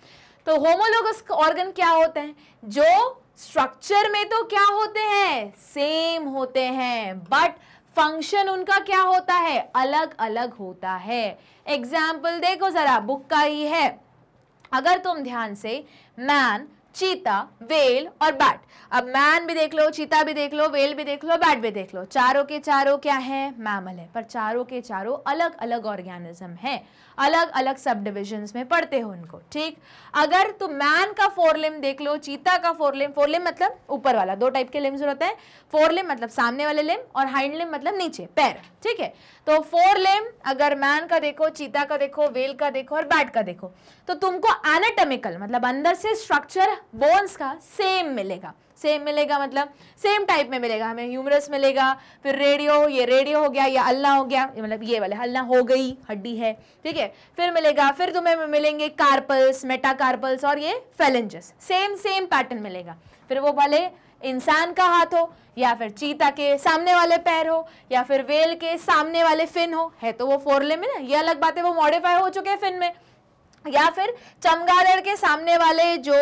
A: तो होमोलोगस ऑर्गन क्या होते हैं जो स्ट्रक्चर में तो क्या होते हैं सेम होते हैं बट फंक्शन उनका क्या होता है अलग अलग होता है एग्जाम्पल देखो ज़रा बुक का ही है अगर तुम ध्यान से मैन चीता वेल और बैट अब मैन भी देख लो चीता भी देख लो वेल भी देख लो बैट भी देख लो चारों के चारों क्या है मैमल है पर चारों के चारों अलग अलग ऑर्गेनिज्म है अलग अलग सब डिविजन में पढ़ते हो उनको ठीक अगर तो मैन का फोर लिम देख लो चीता का फोर लिम फोर लिम मतलब ऊपर वाला दो टाइप के लिम्स होते हैं फोर लिम मतलब सामने वाले लिम और हाइंड लिम मतलब नीचे पैर ठीक है तो फोर लिम अगर मैन का देखो चीता का देखो वेल का देखो और बैट का देखो तो तुमको एनाटेमिकल मतलब अंदर से स्ट्रक्चर बोन्स का सेम मिलेगा सेम मिलेगा मतलब सेम टाइप में मिलेगा हमें ह्यूमरस मिलेगा फिर रेडियो ये रेडियो हो गया या अल्ला हो गया मतलब ये वाले अल्ला हो गई हड्डी है ठीक है फिर मिलेगा फिर तुम्हें मिलेंगे कार्पल्स मेटाकार्पल्स और ये फेलेंजस सेम सेम पैटर्न मिलेगा फिर वो वाले इंसान का हाथ हो या फिर चीता के सामने वाले पैर हो या फिर वेल के सामने वाले फिन हो है तो वो फोरले में ना ये अलग बात है वो मॉडिफाई हो चुके हैं फिन में या फिर चमगादड़ के सामने वाले जो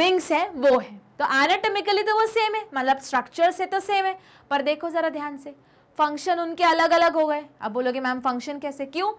A: विंग्स हैं वो हैं तो एनाटोमिकली तो वो सेम है मतलब स्ट्रक्चर से तो सेम है पर देखो ज़रा ध्यान से फंक्शन उनके अलग अलग हो गए अब बोलोगे मैम फंक्शन कैसे क्यों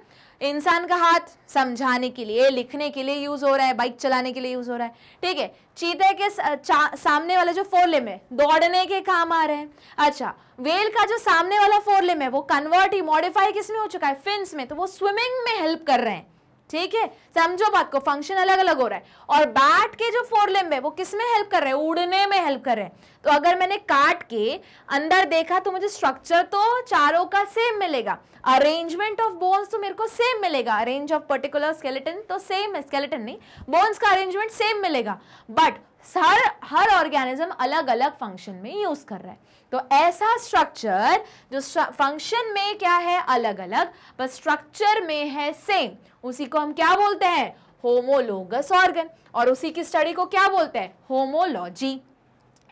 A: इंसान का हाथ समझाने के लिए लिखने के लिए यूज़ हो रहा है बाइक चलाने के लिए यूज़ हो रहा है ठीक है चीते के सामने वाला जो फोर लेम है दौड़ने के काम आ रहे हैं अच्छा वेल का जो सामने वाला फोर लेम है वो कन्वर्ट ही मॉडिफाई किस में हो चुका है फिंस में तो वो स्विमिंग में हेल्प कर रहे हैं ठीक है समझो बात को फंक्शन अलग अलग हो रहा है और बैट के जो फोर लिम्ब है वो किस में हेल्प कर रहे हैं उड़ने में हेल्प कर रहे हैं तो अगर मैंने काट के अंदर देखा तो मुझे स्ट्रक्चर तो चारों का सेम मिलेगा अरेंजमेंट ऑफ बोन्स तो मेरे को सेम मिलेगा अरेंज ऑफ पर्टिकुलर स्केलेटन तो सेम है स्केलेटन नहीं बोन्स का अरेंजमेंट सेम मिलेगा बट हर हर ऑर्गेनिज्म अलग अलग फंक्शन में यूज कर रहा है तो ऐसा स्ट्रक्चर जो फंक्शन में क्या है अलग अलग पर स्ट्रक्चर में है सेम उसी को हम क्या बोलते हैं होमोलोगस ऑर्गन और उसी की स्टडी को क्या बोलते हैं होमोलॉजी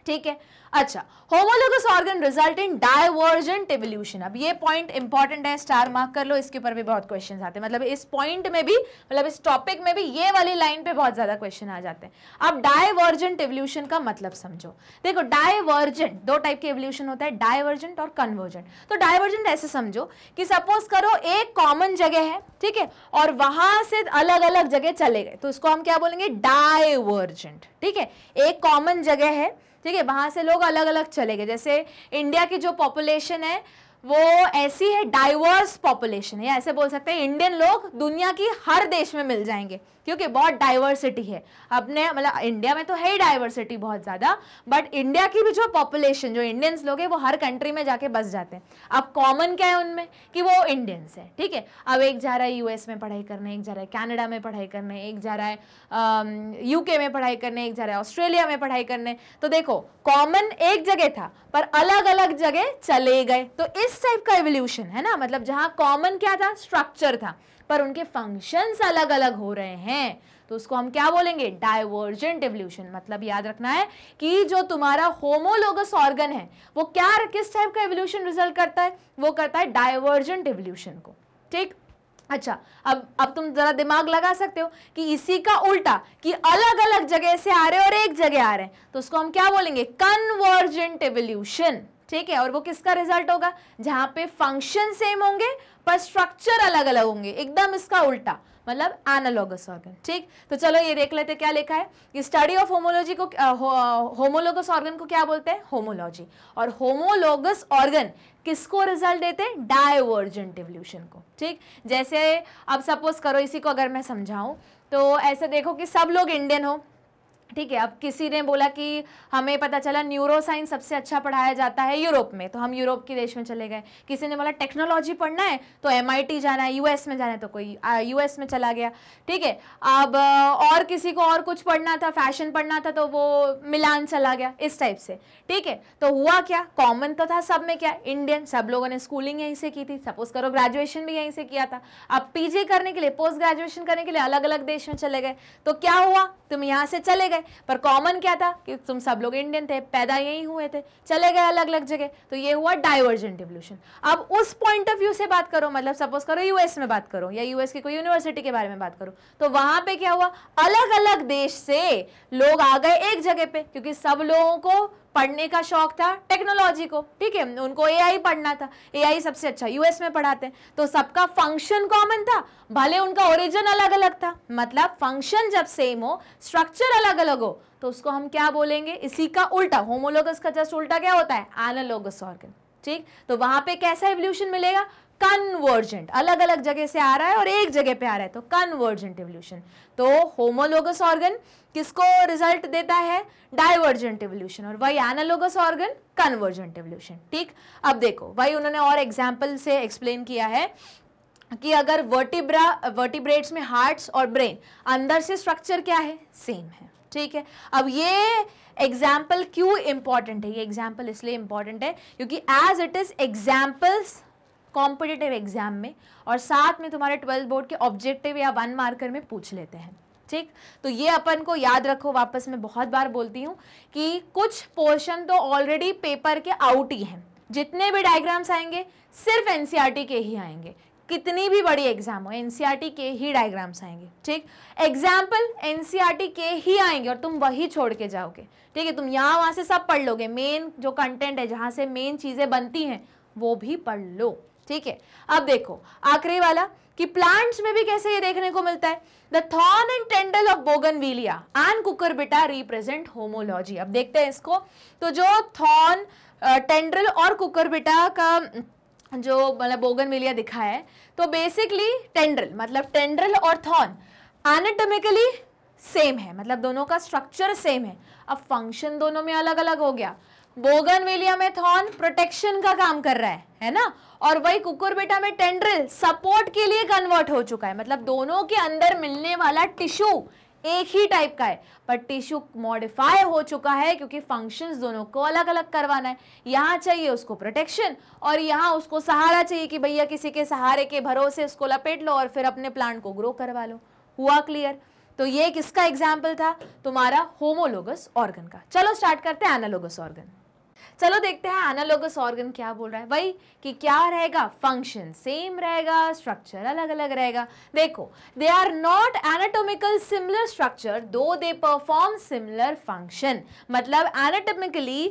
A: ठीक है अच्छा homologous organ result in divergent evolution अब ये पॉइंट इंपॉर्टेंट है स्टार मार्क कर लो इसके ऊपर भी बहुत क्वेश्चन आते हैं मतलब इस पॉइंट में भी मतलब इस टॉपिक में भी ये वाली लाइन पे बहुत ज़्यादा क्वेश्चन आ जाते हैं अब डायवर्जेंट एवोल्यूशन का मतलब समझो देखो डायवर्जेंट दो टाइप के एवोल्यूशन होता है डायवर्जेंट और कन्वर्जेंट तो डायवर्जेंट ऐसे समझो कि सपोज करो एक कॉमन जगह है ठीक है और वहां से अलग अलग जगह चले गए तो इसको हम क्या बोलेंगे डायवर्जेंट ठीक है एक कॉमन जगह है ठीक है वहाँ से लोग अलग अलग चले गए जैसे इंडिया की जो पॉपुलेशन है वो ऐसी है डाइवर्स पॉपुलेशन है ऐसे बोल सकते हैं इंडियन लोग दुनिया की हर देश में मिल जाएंगे क्योंकि बहुत डाइवर्सिटी है अपने मतलब इंडिया में तो है ही डाइवर्सिटी बहुत ज़्यादा बट इंडिया की भी जो पॉपुलेशन जो इंडियंस लोग हैं वो हर कंट्री में जाके बस जाते हैं अब कॉमन क्या है उनमें कि वो इंडियंस है ठीक है अब एक जा रहा है यूएस में पढ़ाई करने एक जा रहा है कैनेडा में पढ़ाई करने एक जा रहा है यू में पढ़ाई करने एक जा रहा है ऑस्ट्रेलिया में पढ़ाई करने तो देखो कॉमन एक जगह था पर अलग अलग जगह चले गए तो इस इस टाइप का एवोल्यूशन है ना मतलब जहां कॉमन क्या था स्ट्रक्चर था पर उनके फंक्शंस अलग अलग हो रहे हैं तो उसको हम क्या बोलेंगे डायवर्जेंट एवोल्यूशन मतलब याद रखना है कि जो तुम्हारा होमोलोगस ऑर्गन है वो क्या किस टाइप का एवोल्यूशन रिजल्ट करता है वो करता है डायवर्जेंट एवोल्यूशन को ठीक अच्छा अब अब तुम जरा दिमाग लगा सकते हो कि इसी का उल्टा कि अलग अलग जगह से आ रहे और एक जगह आ रहे हैं तो उसको हम क्या बोलेंगे कन्वर्जेंट एवोल्यूशन ठीक है और वो किसका रिजल्ट होगा जहां पे फंक्शन सेम होंगे पर स्ट्रक्चर अलग अलग होंगे एकदम इसका उल्टा मतलब एनालॉगस ऑर्गन ठीक तो चलो ये देख लेते क्या लिखा है कि स्टडी ऑफ होमोलॉजी को होमोलोगस ऑर्गन को क्या बोलते हैं होमोलॉजी और होमोलोगस ऑर्गन किसको रिजल्ट देते हैं डायवर्जेंट एवल्यूशन को ठीक जैसे अब सपोज करो इसी को अगर मैं समझाऊं तो ऐसे देखो कि सब लोग इंडियन हो ठीक है अब किसी ने बोला कि हमें पता चला न्यूरो साइंस सबसे अच्छा पढ़ाया जाता है यूरोप में तो हम यूरोप के देश में चले गए किसी ने बोला टेक्नोलॉजी पढ़ना है तो एमआईटी जाना है यूएस में जाना है तो कोई यूएस में चला गया ठीक है अब और किसी को और कुछ पढ़ना था फैशन पढ़ना था तो वो मिलान चला गया इस टाइप से ठीक है तो हुआ क्या कॉमन तो था सब में क्या इंडियन सब लोगों ने स्कूलिंग यहीं से की थी सपोज करो ग्रेजुएशन भी यहीं से किया था अब पी करने के लिए पोस्ट ग्रेजुएशन करने के लिए अलग अलग देश में चले गए तो क्या हुआ तुम यहाँ से चले गए पर कॉमन क्या था कि तुम सब लोग इंडियन थे पैदा यहीं हुए थे चले गए अलग अलग जगह तो ये हुआ डाइवर्जेंट एवोल्यूशन अब उस पॉइंट ऑफ व्यू से बात करो मतलब सपोज करो यूएस में बात करो या यूएस की कोई यूनिवर्सिटी के बारे में बात करो तो वहां पर क्या हुआ अलग अलग देश से लोग आ गए एक जगह पे क्योंकि सब लोगों को पढ़ने का शौक था टेक्नोलॉजी को ठीक है उनको एआई पढ़ना था एआई सबसे अच्छा यूएस में पढ़ाते हैं तो सबका फंक्शन कॉमन था भले उनका ओरिजिन अलग अलग था मतलब फंक्शन जब सेम हो स्ट्रक्चर अलग अलग हो तो उसको हम क्या बोलेंगे इसी का उल्टा होमोलोगस का जस्ट उल्टा क्या होता है एनोलोगस ऑर्गन ठीक तो वहां पे कैसा एवोल्यूशन मिलेगा कन्वर्जेंट अलग अलग जगह से आ रहा है और एक जगह पे आ रहा है तो कन्वर्जेंट एवोल्यूशन तो होमोलोगस ऑर्गन किसको रिजल्ट देता है डाइवर्जेंट एवोल्यूशन और वही एनालोगस ऑर्गन कन्वर्जेंट एवोल्यूशन ठीक अब देखो वही उन्होंने और एग्जाम्पल से एक्सप्लेन किया है कि अगर वर्टिब्रा वर्टिब्रेट्स में हार्ट्स और ब्रेन अंदर से स्ट्रक्चर क्या है सेम है ठीक है अब ये एग्जाम्पल क्यों इंपॉर्टेंट है ये एग्जाम्पल इसलिए इंपॉर्टेंट है क्योंकि as it is examples competitive exam में और साथ में तुम्हारे ट्वेल्थ बोर्ड के ऑब्जेक्टिव या वन मार्कर में पूछ लेते हैं ठीक तो ये अपन को याद रखो वापस मैं बहुत बार बोलती हूँ कि कुछ पोर्शन तो ऑलरेडी पेपर के आउट ही हैं जितने भी डायग्राम्स आएंगे सिर्फ एन e के ही आएंगे कितनी भी बड़ी एग्जाम हो एन e के ही डायग्राम्स आएंगे ठीक एग्जाम्पल एन e के ही आएंगे और तुम वही छोड़ के जाओगे ठीक है तुम यहाँ वहाँ से सब पढ़ लोगे मेन जो कंटेंट है जहाँ से मेन चीज़ें बनती हैं वो भी पढ़ लो ठीक है अब देखो आखिरी वाला कि प्लांट्स में भी कैसे ये देखने को मिलता है the thorn and tendril of an and Cucurbita represent homology अब देखते हैं इसको तो जो थॉर्न टेंड्रल और कुकरबिटा का जो मतलब बोगनविलिया दिखा है तो बेसिकली टेंड्रल मतलब टेंड्रल और थॉर्न एनाटोमिकली सेम है मतलब दोनों का स्ट्रक्चर सेम है अब फंक्शन दोनों में अलग अलग हो गया बोगनवेलिया में थॉर्न प्रोटेक्शन का काम कर रहा है है ना और वही कुकुर बेटा में टेंड्रिल सपोर्ट के लिए कन्वर्ट हो चुका है मतलब दोनों के अंदर मिलने वाला टिश्यू एक ही टाइप का है पर टिश्यू मॉडिफाई हो चुका है क्योंकि फंक्शंस दोनों को अलग अलग करवाना है यहाँ चाहिए उसको प्रोटेक्शन और यहाँ उसको सहारा चाहिए कि भैया किसी के सहारे के भरोसे उसको लपेट लो और फिर अपने प्लांट को ग्रो करवा लो हुआ क्लियर तो ये किसका एग्जाम्पल था तुम्हारा होमोलोगस ऑर्गन का चलो स्टार्ट करते हैं एनालोगस ऑर्गन चलो देखते हैं एनालोगस ऑर्गन क्या बोल रहा है वही कि क्या रहेगा फंक्शन सेम रहेगा स्ट्रक्चर अलग अलग रहेगा देखो they are not anatomical similar structure though they perform similar function मतलब एनाटोमिकली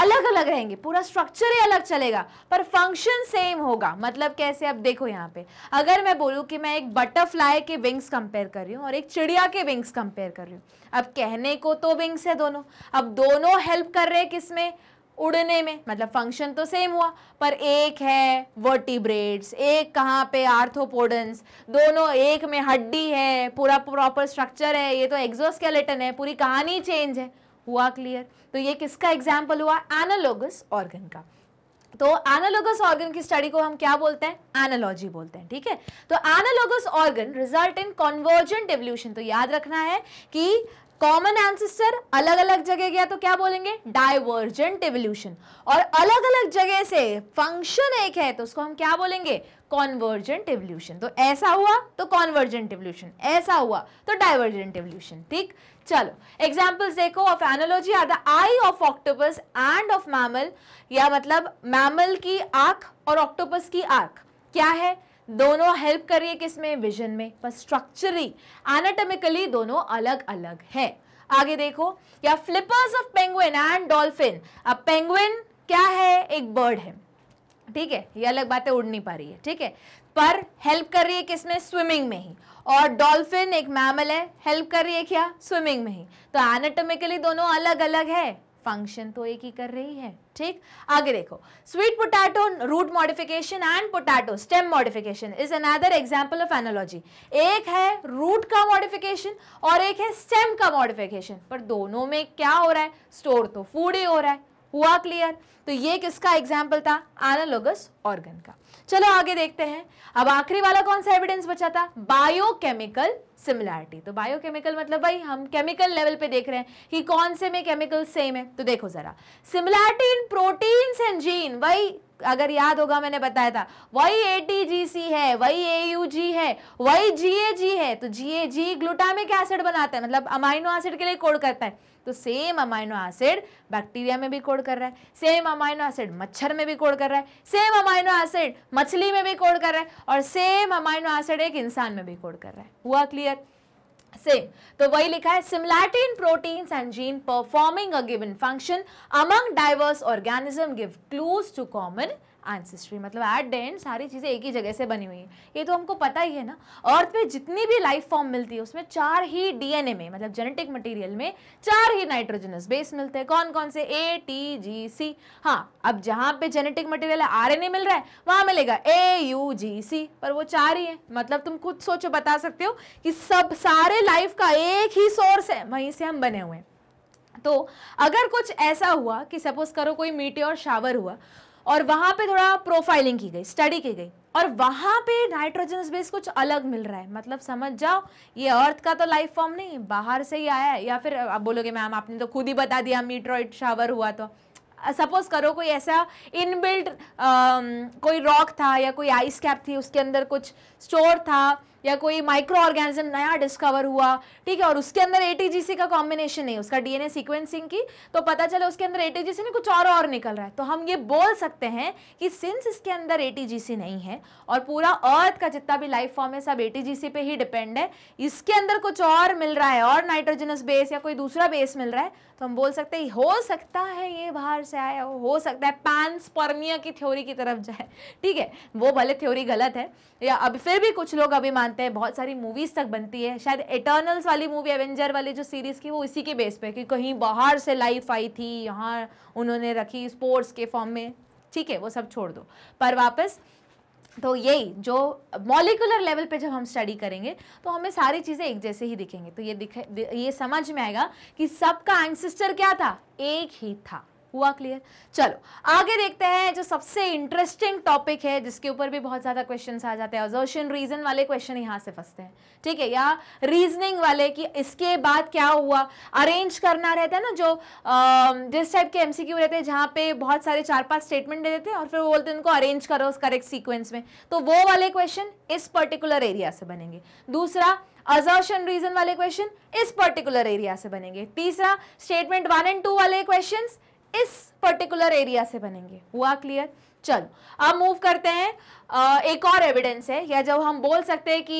A: अलग अलग रहेंगे पूरा स्ट्रक्चर ही अलग चलेगा पर फंक्शन सेम होगा मतलब कैसे अब देखो यहाँ पे अगर मैं बोलूँ कि मैं एक बटरफ्लाई के विंग्स कंपेयर कर रही हूँ और एक चिड़िया के विंग्स कंपेयर कर रही हूँ अब कहने को तो विंग्स है दोनों अब दोनों हेल्प कर रहे हैं किसमें उड़ने में मतलब फंक्शन तो सेम हुआ पर एक है वर्टिब्रेड्स एक कहाँ पे आर्थोपोडन्स दोनों एक में हड्डी है पूरा प्रॉपर स्ट्रक्चर है ये तो एग्जोस्केलेटन है पूरी कहानी चेंज है हुआ क्लियर तो ये किसका एग्जाम्पल हुआ एनालोगस ऑर्गन का तो एनालोगस ऑर्गन की स्टडी को हम क्या बोलते हैं एनालॉजी बोलते हैं ठीक है तो analogous organ result in convergent evolution तो याद रखना है कि कॉमन एंसिस्टर अलग अलग जगह गया तो क्या बोलेंगे डाइवर्जेंट एवोल्यूशन और अलग अलग जगह से फंक्शन एक है तो उसको हम क्या बोलेंगे कॉन्वर्जेंट एवोल्यूशन तो ऐसा हुआ तो कॉन्वर्जेंट एवोल्यूशन ऐसा हुआ तो डाइवर्जेंट एवोल्यूशन ठीक चलो एग्जाम्पल्स देखो of analogy are the eye of octopus and of mammal या मतलब मैमल की आंख और ऑक्टोपस की आंख क्या है दोनों हेल्प कर रही है किसमें विजन में पर स्ट्रक्चरली एनाटॉमिकली दोनों अलग अलग है आगे देखो या flippers of penguin and dolphin अब पेंगुइन क्या है एक बर्ड है ठीक है ये अलग बातें उड़ नहीं पा रही है ठीक है पर हेल्प कर रही है किसमें स्विमिंग में ही और डॉल्फिन एक मैमल है हेल्प कर रही है क्या स्विमिंग में ही तो एनाटोमिकली दोनों अलग अलग है फंक्शन तो एक ही कर रही है ठीक आगे देखो sweet potato root modification and potato stem modification is another example of analogy एक है रूट का मॉडिफिकेशन और एक है स्टेम का मॉडिफिकेशन पर दोनों में क्या हो रहा है स्टोर तो फूड ही हो रहा है हुआ क्लियर तो ये किसका एग्जाम्पल था एनोलोगस ऑर्गन का चलो आगे देखते हैं अब आखिरी वाला कौन सा एविडेंस बचा था बायोकेमिकल सिमिलैरिटी तो बायोकेमिकल मतलब भाई हम केमिकल लेवल पे देख रहे हैं कि कौन से में केमिकल सेम है तो देखो जरा similarity in protein and gene वही अगर याद होगा मैंने बताया था वही सी है वही जी है वही जी है तो जीएजी ग्लूटामिक एसिड बनाता है मतलब अमाइनो एसिड के लिए कोड करता है तो सेम अमाइनो एसिड बैक्टीरिया में भी कोड कर रहा है सेम अमाइनो एसिड मच्छर में भी कोड कर रहा है सेम अमाइनो एसिड मछली में भी कोड कर रहा है और सेम अमाइनो एसिड एक इंसान में भी कोड कर रहा है हुआ क्लियर सेम तो वही लिखा है similarity in proteins and gene performing a given function among diverse organism give clues to common ancestry मतलब एट द एंड सारी चीज़ें एक ही जगह से बनी हुई हैं ये तो हमको पता ही है ना अर्थ पे जितनी भी लाइफ फॉर्म मिलती है उसमें चार ही डीएनए में मतलब जेनेटिक मटेरियल में चार ही नाइट्रोजनस बेस मिलते हैं कौन कौन से ए टी जी सी हाँ अब जहाँ पे जेनेटिक मटेरियल आर मिल रहा है वहाँ मिलेगा ए यू जी सी पर वो चार ही है मतलब तुम खुद सोचो बता सकते हो कि सब सारे लाइफ का एक ही सोर्स है वहीं से हम बने हुए हैं तो अगर कुछ ऐसा हुआ कि सपोज करो कोई मीटे और शावर हुआ और वहाँ पे थोड़ा प्रोफाइलिंग की गई स्टडी की गई और वहाँ पे नाइट्रोजन बेस कुछ अलग मिल रहा है मतलब समझ जाओ ये अर्थ का तो लाइफ फॉर्म नहीं बाहर से ही आया है या फिर आप बोलोगे मैम आपने तो खुद ही बता दिया मीट्रॉइड शावर हुआ तो सपोज करो कोई ऐसा इनबिल्ट कोई रॉक था या कोई आइस कैप थी उसके अंदर कुछ स्टोर था या कोई माइक्रो ऑर्गेनिज्म नया डिस्कवर हुआ ठीक है और उसके अंदर एटीजीसी का कॉम्बिनेशन है उसका डीएनए सीक्वेंसिंग की तो पता चले उसके अंदर एटीजीसी में कुछ और और निकल रहा है तो हम ये बोल सकते हैं कि सिंस इसके अंदर एटीजीसी नहीं है और पूरा अर्थ का जितना भी लाइफ फॉर्म है सब एटीजीसी पे ही डिपेंड है इसके अंदर कुछ और मिल रहा है और नाइट्रोजनस बेस या कोई दूसरा बेस मिल रहा है तो हम बोल सकते हैं हो सकता है ये बाहर से आया हो, हो सकता है पैंसपर्मिया की थ्योरी की तरफ जाए ठीक है वो भले थ्योरी गलत है या अब फिर भी कुछ लोग अभी मान बनते हैं बहुत सारी मूवीज़ तक बनती है शायद एटर्नल्स वाली मूवी एवेंजर वाली जो सीरीज़ की वो इसी के बेस पे कि कहीं बाहर से लाइफ आई थी यहाँ उन्होंने रखी स्पोर्ट्स के फॉर्म में ठीक है वो सब छोड़ दो पर वापस तो यही जो मॉलिकुलर लेवल पे जब हम स्टडी करेंगे तो हमें सारी चीज़ें एक जैसे ही दिखेंगे तो ये दिखे ये समझ में आएगा कि सबका एंसिस्टर क्या था एक ही था हुआ क्लियर चलो आगे देखते हैं जो सबसे इंटरेस्टिंग टॉपिक है जिसके ऊपर भी बहुत ज़्यादा क्वेश्चन आ जाते हैं ऑब्जर्वेशन रीजन वाले क्वेश्चन यहाँ से फंसते हैं ठीक है या रीजनिंग वाले कि इसके बाद क्या हुआ अरेंज करना रहता है ना जो जिस टाइप के एमसीक्यू रहते हैं जहाँ पे बहुत सारे चार पांच स्टेटमेंट दे देते हैं और फिर वो बोलते हैं उनको अरेंज करो उस करेक्ट सीक्वेंस में तो वो वाले क्वेश्चन इस पर्टिकुलर एरिया से बनेंगे दूसरा अजर्शन रीजन वाले क्वेश्चन इस पर्टिकुलर एरिया से बनेंगे तीसरा स्टेटमेंट वन एंड टू वाले क्वेश्चन इस पर्टिकुलर एरिया से बनेंगे हुआ क्लियर चलो अब मूव करते हैं एक और एविडेंस है या जब हम बोल सकते हैं कि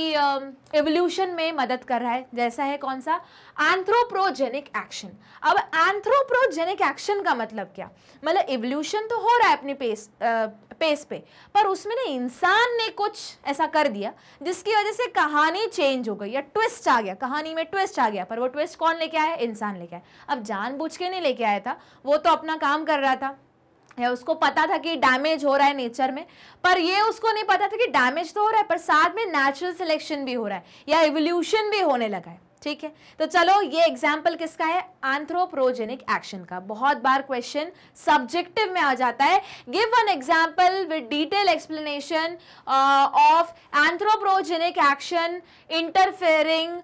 A: एवोल्यूशन में मदद कर रहा है जैसा है कौन सा एंथ्रोप्रोजेनिक एक्शन अब एंथ्रोप्रोजेनिक एक्शन का मतलब क्या मतलब एवोल्यूशन तो हो रहा है अपनी पेस आ, पेस पे पर उसमें ना इंसान ने कुछ ऐसा कर दिया जिसकी वजह से कहानी चेंज हो गई या ट्विस्ट आ गया कहानी में ट्विस्ट आ गया पर वो ट्विस्ट कौन लेके आया इंसान लेके आया अब जानबूझ के नहीं लेके आया था वो तो अपना काम कर रहा था या उसको पता था कि डैमेज हो रहा है नेचर में पर ये उसको नहीं पता था कि डैमेज तो हो रहा है पर साथ में नेचुरल सिलेक्शन भी हो रहा है या एवोल्यूशन भी होने लगा है ठीक है तो चलो ये एग्जाम्पल किसका है आंथ्रोप्रोजेनिक एक्शन का बहुत बार क्वेश्चन सब्जेक्टिव में आ जाता है give one example with detail explanation of anthropogenic action interfering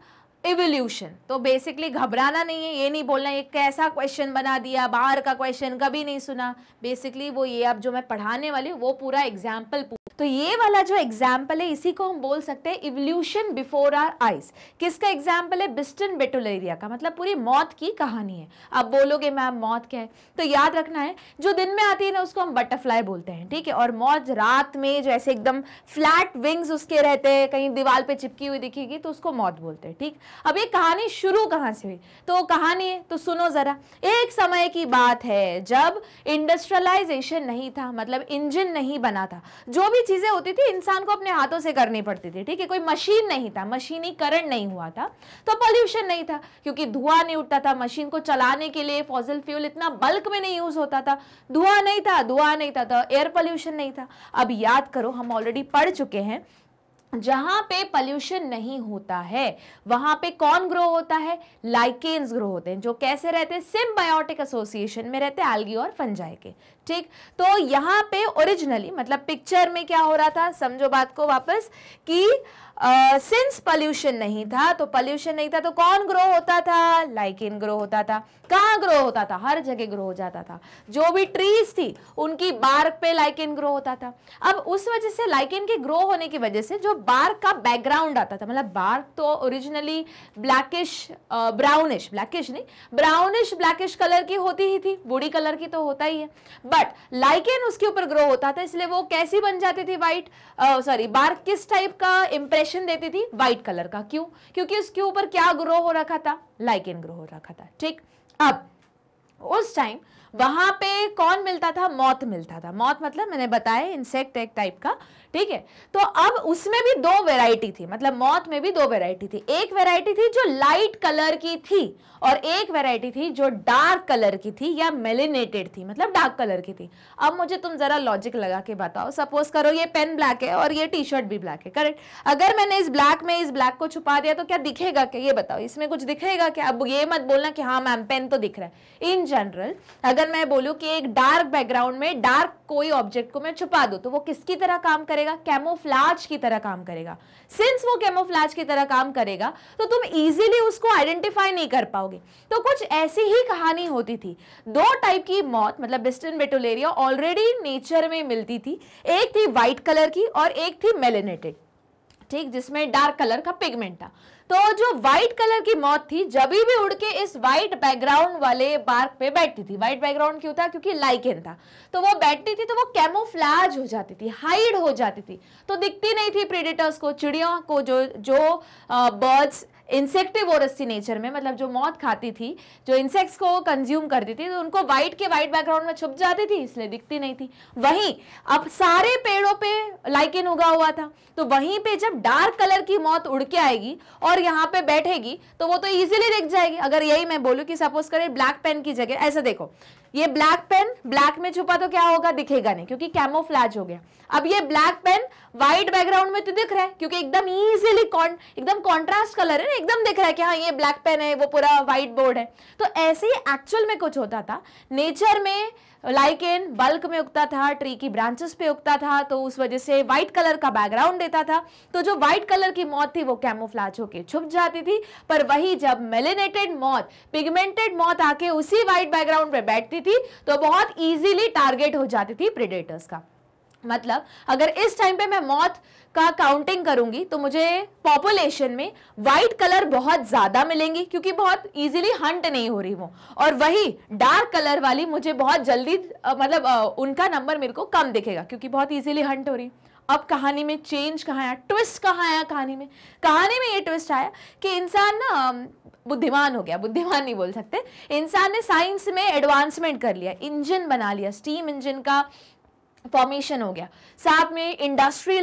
A: evolution तो बेसिकली घबराना नहीं है ये नहीं बोलना एक कैसा क्वेश्चन बना दिया बाहर का क्वेश्चन कभी नहीं सुना बेसिकली वो ये अब जो मैं पढ़ाने वाली हूँ वो पूरा एग्जाम्पल तो ये वाला जो एग्जाम्पल है इसी को हम बोल सकते हैं इवोल्यूशन बिफोर आर आइज किसका एग्जाम्पल है बिस्टन बेटोलेरिया का मतलब पूरी मौत की कहानी है अब बोलोगे मैम मौत क्या है तो याद रखना है जो दिन में आती है ना उसको हम बटरफ्लाई बोलते हैं ठीक है और मौत रात में जो ऐसे एकदम फ्लैट विंग्स उसके रहते हैं कहीं दीवार पर चिपकी हुई दिखेगी तो उसको मौत बोलते हैं ठीक अब ये कहानी शुरू कहाँ से हुई तो कहानी है तो सुनो ज़रा एक समय की बात है जब इंडस्ट्रियलाइजेशन नहीं था मतलब इंजन नहीं बना था जो भी चीज़ें होती थी इंसान को अपने हाथों से करनी पड़ती थी ठीक है कोई मशीन नहीं था मशीनीकरण नहीं हुआ था तो पॉल्यूशन नहीं था क्योंकि धुआं नहीं उठता था मशीन को चलाने के लिए फॉजिल फ्यूल इतना बल्क में नहीं यूज़ होता था धुआं नहीं था धुआं नहीं था तो एयर पॉल्यूशन नहीं था अब याद करो हम ऑलरेडी पढ़ चुके हैं जहां पे पॉल्यूशन नहीं होता है वहां पे कौन ग्रो होता है लाइकेन्स ग्रो होते हैं जो कैसे रहते हैं सिम्बायोटिक एसोसिएशन में रहते हैं एल्गी और फंजाई के ठीक तो यहां पे ओरिजिनली मतलब पिक्चर में क्या हो रहा था समझो बात को वापस कि सिंस uh, पॉल्यूशन नहीं था तो पॉल्यूशन नहीं था तो कौन ग्रो होता था लाइकिन ग्रो होता था कहाँ ग्रो होता था हर जगह ग्रो हो जाता था जो भी ट्रीज थी उनकी बार्क पे लाइकिन ग्रो होता था अब उस वजह से लाइकिन के ग्रो होने की वजह से जो बार्क का बैकग्राउंड आता था मतलब बार्क तो ओरिजिनली ब्लैकिश ब्राउनिश ब्लैकिश नहीं ब्राउनिश ब्लैकिश कलर की होती ही थी बूढ़ी कलर की तो होता ही है बट लाइकिन उसके ऊपर ग्रो होता था इसलिए वो कैसी बन जाती थी वाइट सॉरी बार्क किस टाइप का इम्प्रेशन कॉम्बिनेशन देती थी व्हाइट कलर का क्यों क्योंकि उसके ऊपर क्या ग्रो हो रखा था लाइकेन ग्रो हो रखा था ठीक अब उस टाइम वहां पे कौन मिलता था मौत मिलता था मौत मतलब मैंने बताया इंसेक्ट एक टाइप का ठीक है तो अब उसमें भी दो वेराइटी थी मतलब मौत में भी दो वेराइटी थी एक वेराइटी थी जो लाइट कलर की थी और एक वेराइटी थी जो डार्क कलर की थी या मेलिनेटेड थी मतलब डार्क कलर की थी अब मुझे तुम जरा लॉजिक लगा के बताओ सपोज करो ये पेन ब्लैक है और ये टी शर्ट भी ब्लैक है करेक्ट अगर मैंने इस ब्लैक में इस ब्लैक को छुपा दिया तो क्या दिखेगा क्या ये बताओ इसमें कुछ दिखेगा क्या अब ये मत बोलना कि हाँ मैम पेन तो दिख रहा है इन जनरल अगर अगर मैं बोलूं कि एक डार्क बैकग्राउंड में डार्क कोई ऑब्जेक्ट को मैं छुपा दूं तो वो किसकी तरह काम करेगा कैमोफ्लाज की तरह काम करेगा सिंस वो कैमोफ्लाज की तरह काम करेगा तो तुम इजीली उसको आइडेंटिफाई नहीं कर पाओगे तो कुछ ऐसी ही कहानी होती थी दो टाइप की मौत मतलब बिस्टन बेटोलेरिया ऑलरेडी नेचर में मिलती थी एक थी व्हाइट कलर की और एक थी मेलेनेटेड ठीक जिसमें डार्क कलर का पिगमेंट था तो जो व्हाइट कलर की मौत थी जब भी उड़ के इस व्हाइट बैकग्राउंड वाले बार्क पे बैठती थी व्हाइट बैकग्राउंड क्यों था क्योंकि लाइकेन था तो वो बैठती थी तो वो कैमोफ्लाज हो जाती थी हाइड हो जाती थी तो दिखती नहीं थी प्रीडेटर्स को चिड़ियों को जो जो बर्ड्स इंसेक्टिवोरस थी नेचर में मतलब जो मौत खाती थी जो इंसेक्ट्स को कंज्यूम करती थी तो उनको व्हाइट के व्हाइट बैकग्राउंड में छुप जाती थी इसलिए दिखती नहीं थी वहीं अब सारे पेड़ों पे लाइकिन उगा हुआ था तो वहीं पे जब डार्क कलर की मौत उड़ के आएगी और यहाँ पे बैठेगी तो वो तो ईजिली दिख जाएगी अगर यही मैं बोलूँ कि सपोज करें ब्लैक पेन की जगह ऐसा देखो ये ब्लैक पेन ब्लैक में छुपा तो क्या होगा दिखेगा नहीं क्योंकि कैमोफ्लैज हो गया अब ये ब्लैक पेन व्हाइट बैकग्राउंड में तो दिख रहा है क्योंकि एकदम इजीली एकदम कॉन्ट्रास्ट कलर है ना एकदम दिख रहा है कि हाँ ये ब्लैक पेन है वो पूरा व्हाइट बोर्ड है तो ऐसे ही एक्चुअल में कुछ होता था नेचर में लाइकेन बल्क में उगता था ट्री की ब्रांचेस पे उगता था तो उस वजह से व्हाइट कलर का बैकग्राउंड देता था तो जो व्हाइट कलर की मौत थी वो कैमोफ्लाज होके छुप जाती थी पर वही जब मेलिनेटेड मौत पिगमेंटेड मौत आके उसी व्हाइट बैकग्राउंड पे बैठती थी तो बहुत ईजिली टारगेट हो जाती थी प्रिडेटर्स का मतलब अगर इस टाइम पे मैं मौत का काउंटिंग करूंगी तो मुझे पॉपुलेशन में व्हाइट कलर बहुत ज़्यादा मिलेंगी क्योंकि बहुत इजीली हंट नहीं हो रही वो और वही डार्क कलर वाली मुझे बहुत जल्दी मतलब उनका नंबर मेरे को कम दिखेगा क्योंकि बहुत ईजिली हंट हो रही अब कहानी में चेंज कहाँ आया ट्विस्ट कहाँ आया कहानी में कहानी में ये ट्विस्ट आया कि इंसान ना बुद्धिमान हो गया बुद्धिमान नहीं बोल सकते इंसान ने साइंस में एडवांसमेंट कर लिया इंजन बना लिया स्टीम इंजन का फॉर्मेशन हो गया साथ में इंडस्ट्री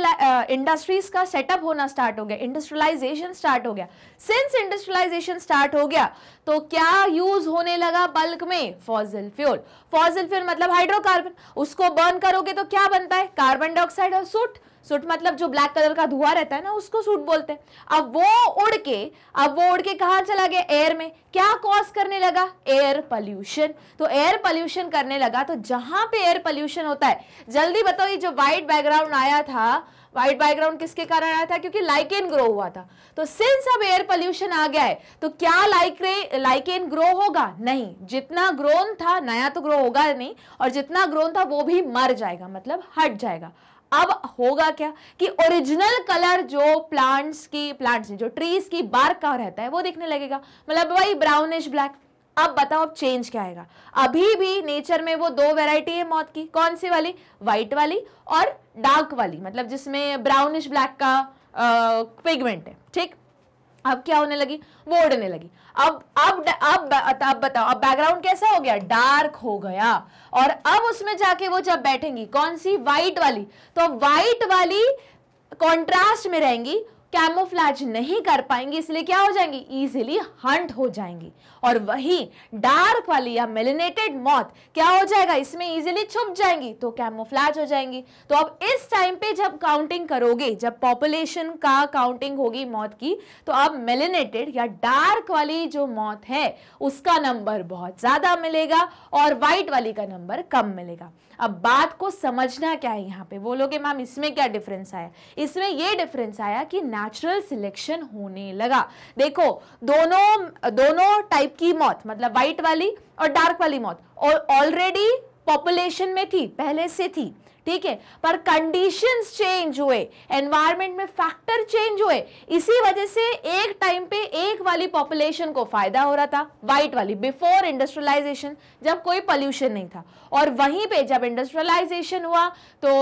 A: इंडस्ट्रीज का सेटअप होना स्टार्ट हो गया इंडस्ट्रियलाइजेशन स्टार्ट हो गया सिंस इंडस्ट्रियलाइजेशन स्टार्ट हो गया तो क्या यूज होने लगा बल्क में फॉसिल फ्यूल फॉसिल फ्यूल मतलब हाइड्रोकार्बन उसको बर्न करोगे तो क्या बनता है कार्बन डाइऑक्साइड और सूट सूट मतलब जो ब्लैक कलर का धुआं रहता है ना उसको सूट बोलते हैं अब वो उड़ के अब वो उड़ के कहा चला गया एयर में क्या कॉज करने लगा एयर पॉल्यूशन तो एयर पॉल्यूशन करने लगा तो जहां पे एयर पॉल्यूशन होता है जल्दी बताओ ये जो व्हाइट बैकग्राउंड आया था व्हाइट बैकग्राउंड किसके कारण आया था क्योंकि लाइकेन ग्रो हुआ था तो सिंस अब एयर पॉल्यूशन आ गया है तो क्या लाइक्रे लाइकेन ग्रो होगा नहीं जितना ग्रोन था नया तो ग्रो होगा नहीं और जितना ग्रोन था वो भी मर जाएगा मतलब हट जाएगा अब होगा क्या कि ओरिजिनल कलर जो प्लांट्स की प्लांट्स जो ट्रीज की बार्क का रहता है वो दिखने लगेगा मतलब भाई ब्राउनिश ब्लैक अब बताओ अब चेंज क्या आएगा अभी भी नेचर में वो दो वैरायटी है मौत की कौन सी वाली व्हाइट वाली और डार्क वाली मतलब जिसमें ब्राउनिश ब्लैक का पिगमेंट है ठीक अब क्या होने लगी वो उड़ने लगी अब अब अब अब बताओ अब बैकग्राउंड कैसा हो गया डार्क हो गया और अब उसमें जाके वो जब बैठेंगी कौन सी व्हाइट वाली तो व्हाइट वाली कॉन्ट्रास्ट में रहेंगी कैमोफ्लैज नहीं कर पाएंगी इसलिए क्या हो जाएंगी इजिली हंट हो जाएंगी और वही डार्क वाली या मेलिनेटेड मौत क्या हो जाएगा इसमें इजिली छुप जाएंगी तो कैमोफ्लाज हो जाएंगी तो अब इस टाइम पे जब काउंटिंग करोगे जब पॉपुलेशन का काउंटिंग होगी मौत की तो अब मेलिनेटेड या डार्क वाली जो मौत है उसका नंबर बहुत ज़्यादा मिलेगा और व्हाइट वाली का नंबर कम मिलेगा अब बात को समझना क्या है यहाँ पे बोलोगे मैम इसमें क्या डिफरेंस आया इसमें ये डिफरेंस आया कि नेचुरल सिलेक्शन होने लगा देखो दोनों दोनों टाइप की मौत मतलब व्हाइट वाली और डार्क वाली मौत और ऑलरेडी पॉपुलेशन में थी पहले से थी ठीक है पर कंडीशंस चेंज हुए एनवायरमेंट में फैक्टर चेंज हुए इसी वजह से एक टाइम पे एक वाली पॉपुलेशन को फायदा हो रहा था वाइट वाली बिफोर इंडस्ट्रियलाइजेशन जब कोई पॉल्यूशन नहीं था और वहीं पे जब इंडस्ट्रियलाइजेशन हुआ तो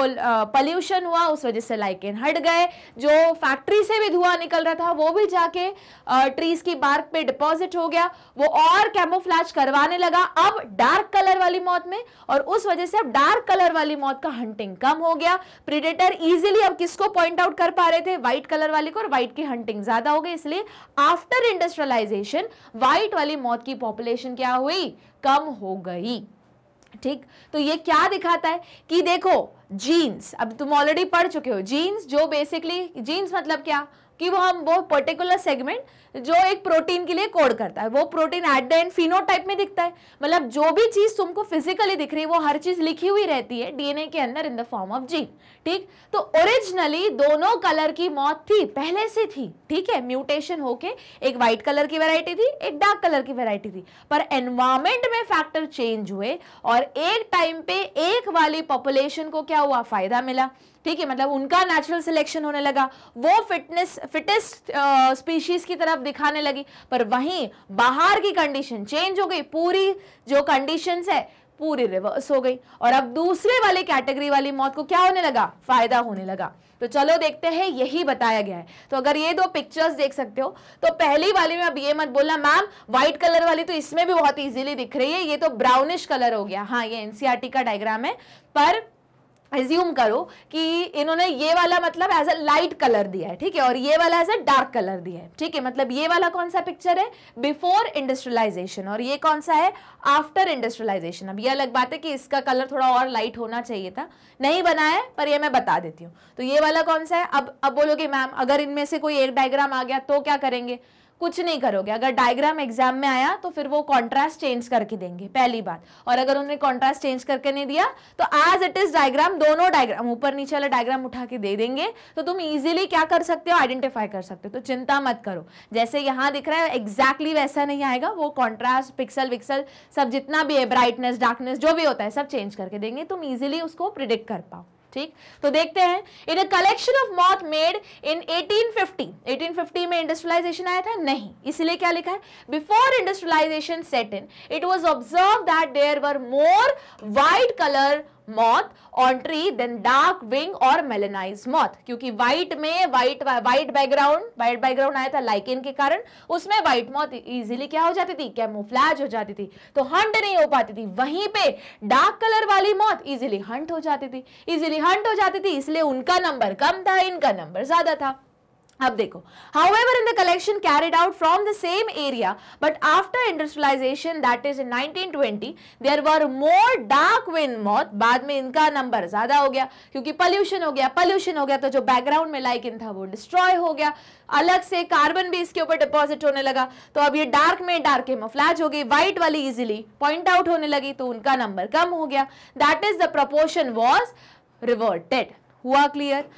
A: पॉल्यूशन हुआ उस वजह से लाइकेन हट गए जो फैक्ट्री से भी धुआं निकल रहा था वो भी जाके ट्रीज की बार्क पे डिपॉजिट हो गया वो और कैमोफ्लैज करवाने लगा अब डार्क कलर वाली मौत में और उस वजह से अब डार्क कलर वाली मौत का हंटिंग कम हो गया प्रीडेटर इजिली अब किसको पॉइंट आउट कर पा रहे थे व्हाइट कलर वाले को और व्हाइट की हंटिंग ज्यादा हो गई इसलिए आफ्टर इंडस्ट्रियलाइजेशन व्हाइट वाली मौत की पॉपुलेशन क्या हुई कम हो गई ठीक तो ये क्या दिखाता है कि देखो जीन्स अब तुम ऑलरेडी पढ़ चुके हो जीन्स जो बेसिकली जीन्स मतलब क्या कि वो हम वो पर्टिकुलर सेगमेंट जो एक प्रोटीन के लिए कोड करता है वो protein at the end phenotype में दिखता है मतलब जो भी चीज तुमको फिजिकली दिख रही है वो हर चीज लिखी हुई रहती है डीएनए के अंदर in the form of gene ठीक तो ओरिजिनली दोनों कलर की मौत थी पहले से थी ठीक है म्यूटेशन होके एक व्हाइट कलर की वेराइटी थी एक डार्क कलर की वेराइटी थी पर एनवायरमेंट में फैक्टर चेंज हुए और एक टाइम पे एक वाली पॉपुलेशन को क्या हुआ फायदा मिला ठीक है मतलब उनका नेचुरल सिलेक्शन होने लगा वो फिटनेस फिटेस्ट स्पीशीज की तरफ दिखाने लगी पर वहीं बाहर की कंडीशन चेंज हो गई पूरी जो कंडीशन है पूरी रिवर्स हो गई और अब दूसरे वाले कैटेगरी वाली मौत को क्या होने लगा फायदा होने लगा तो चलो देखते हैं यही बताया गया है तो अगर ये दो पिक्चर्स देख सकते हो तो पहली वाली में अब ये मत बोलना मैम व्हाइट कलर वाली तो इसमें भी बहुत इजीली दिख रही है ये तो ब्राउनिश कलर हो गया हाँ ये एनसीआरटी e का डायग्राम है पर एज्यूम करो कि इन्होंने ये वाला मतलब एज अ लाइट कलर दिया है ठीक है और ये वाला एज अ डार्क कलर दिया है ठीक है मतलब ये वाला कौन सा पिक्चर है बिफोर इंडस्ट्रियलाइजेशन और ये कौन सा है आफ्टर इंडस्ट्रियलाइजेशन अब ये अलग बात है कि इसका कलर थोड़ा और लाइट होना चाहिए था नहीं बना है पर ये मैं बता देती हूँ तो ये वाला कौन सा है अब अब बोलोगे मैम अगर इनमें से कोई एक डायग्राम आ गया तो क्या करेंगे कुछ नहीं करोगे अगर डायग्राम एग्जाम में आया तो फिर वो कॉन्ट्रास्ट चेंज करके देंगे पहली बात और अगर उन्होंने कॉन्ट्रास्ट चेंज करके नहीं दिया तो एज इट इज डायग्राम दोनों डायग्राम ऊपर नीचे वाला डायग्राम उठा के दे देंगे तो तुम इजीली क्या कर सकते हो आइडेंटिफाई कर सकते हो तो चिंता मत करो जैसे यहाँ दिख रहा है एग्जैक्टली exactly वैसा नहीं आएगा वो कॉन्ट्रास्ट पिक्सल विक्सल सब जितना भी है ब्राइटनेस डार्कनेस जो भी होता है सब चेंज करके देंगे तुम ईजिली उसको प्रिडिक्ट कर पाओ ठीक तो देखते हैं in a collection of moth made in 1850 1850 में इंडस्ट्रियलाइजेशन आया था नहीं इसलिए क्या लिखा है before industrialisation set in it was observe that there were more white colour moth on tree than dark wing और मेलेनाइज मॉथ क्योंकि व्हाइट में white white background white background आया था लाइकेन के कारण उसमें व्हाइट मॉथ इजीली क्या हो जाती थी कैमोफ्लैज हो जाती थी तो हंट नहीं हो पाती थी वहीं पे डार्क कलर वाली मॉथ इजीली हंट हो जाती थी इजीली हंट हो जाती थी इसलिए उनका नंबर कम था इनका नंबर ज्यादा था अब देखो however in the collection carried out from the same area but after industrialisation that is in 1920 there were more dark wing moth बाद में इनका नंबर ज्यादा हो गया क्योंकि पॉल्यूशन हो गया पॉल्यूशन हो गया तो जो बैकग्राउंड में लाइक इन था वो डिस्ट्रॉय हो गया अलग से कार्बन भी इसके ऊपर डिपॉजिट होने लगा तो अब ये डार्क में डार्क हेमोफ्लैज हो गई व्हाइट वाली इजिली पॉइंट आउट होने लगी तो उनका नंबर कम हो गया that is the proportion was reverted हुआ क्लियर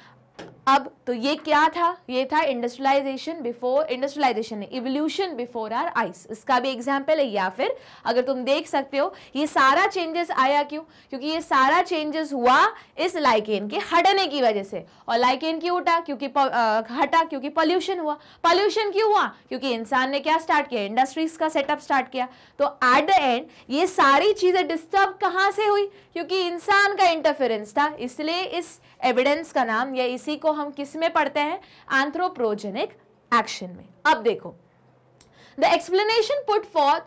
A: अब तो ये क्या था ये था industrialisation before industrialisation evolution before our eyes इसका भी एग्जाम्पल है या फिर अगर तुम देख सकते हो ये सारा चेंजेस आया क्यों क्योंकि ये सारा चेंजेस हुआ इस लाइकेन के हटने की वजह से और लाइकेन क्यों उठा क्योंकि हटा क्योंकि पॉल्यूशन हुआ पॉल्यूशन क्यों हुआ क्योंकि इंसान ने क्या स्टार्ट किया इंडस्ट्रीज का सेटअप स्टार्ट किया तो एट द एंड ये सारी चीज़ें डिस्टर्ब कहाँ से हुई क्योंकि इंसान का इंटरफेरेंस था इसलिए इस एविडेंस का नाम या इसी को हम किस में पढ़ते हैं एंथ्रोप्रोजेनिक एक्शन में अब देखो the explanation put for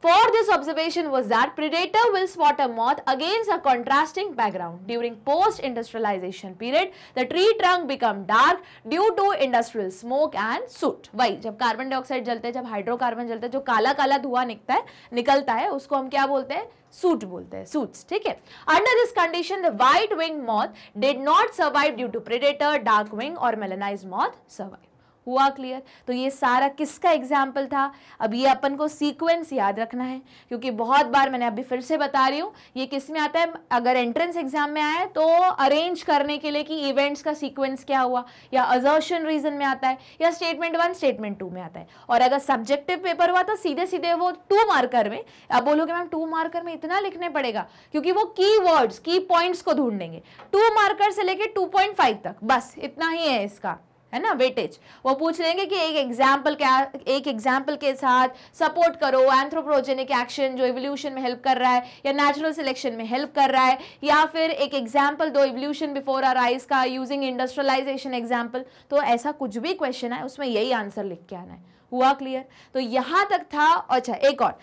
A: For this observation was that predator will spot a moth against a contrasting background. During post-industrialization period, the tree trunk become dark due to industrial smoke and soot. Why? When carbon dioxide jalte, when hydrocarbon jalte, jo kala kala dhua nikta hai, nikalta hai, usko hum kya bolte hai? Soot bolte Under this condition, the white-winged moth did not survive due to predator, dark wing or melanized moth survived. हुआ clear तो ये सारा किसका example था अब ये अपन को sequence याद रखना है क्योंकि बहुत बार मैंने अभी फिर से बता रही हूँ ये किस में आता है अगर एंट्रेंस एग्जाम में आया तो अरेंज करने के लिए कि इवेंट्स का सीक्वेंस क्या हुआ या अजर्शन रीजन में आता है या स्टेटमेंट वन स्टेटमेंट टू में आता है और अगर सब्जेक्टिव पेपर हुआ तो सीधे सीधे वो टू मार्कर में अब बोलोगे मैम टू मार्कर में इतना लिखने पड़ेगा क्योंकि वो की वर्ड्स की पॉइंट्स को ढूंढेंगे टू मार्कर से लेके टू पॉइंट फाइव तक बस इतना ही है इसका है ना वेटेज वो पूछ लेंगे कि एक एग्जाम्पल क्या एक एग्जाम्पल के साथ सपोर्ट करो एंथ्रोप्रोजेनिक एक्शन जो इवोल्यूशन में हेल्प कर रहा है या नेचुरल सिलेक्शन में हेल्प कर रहा है या फिर एक एग्जाम्पल दो इवोल्यूशन बिफोर आर आइज का यूजिंग इंडस्ट्रियलाइजेशन एग्जाम्पल तो ऐसा कुछ भी क्वेश्चन है उसमें यही आंसर लिख के आना है हुआ क्लियर तो यहां तक था अच्छा एक और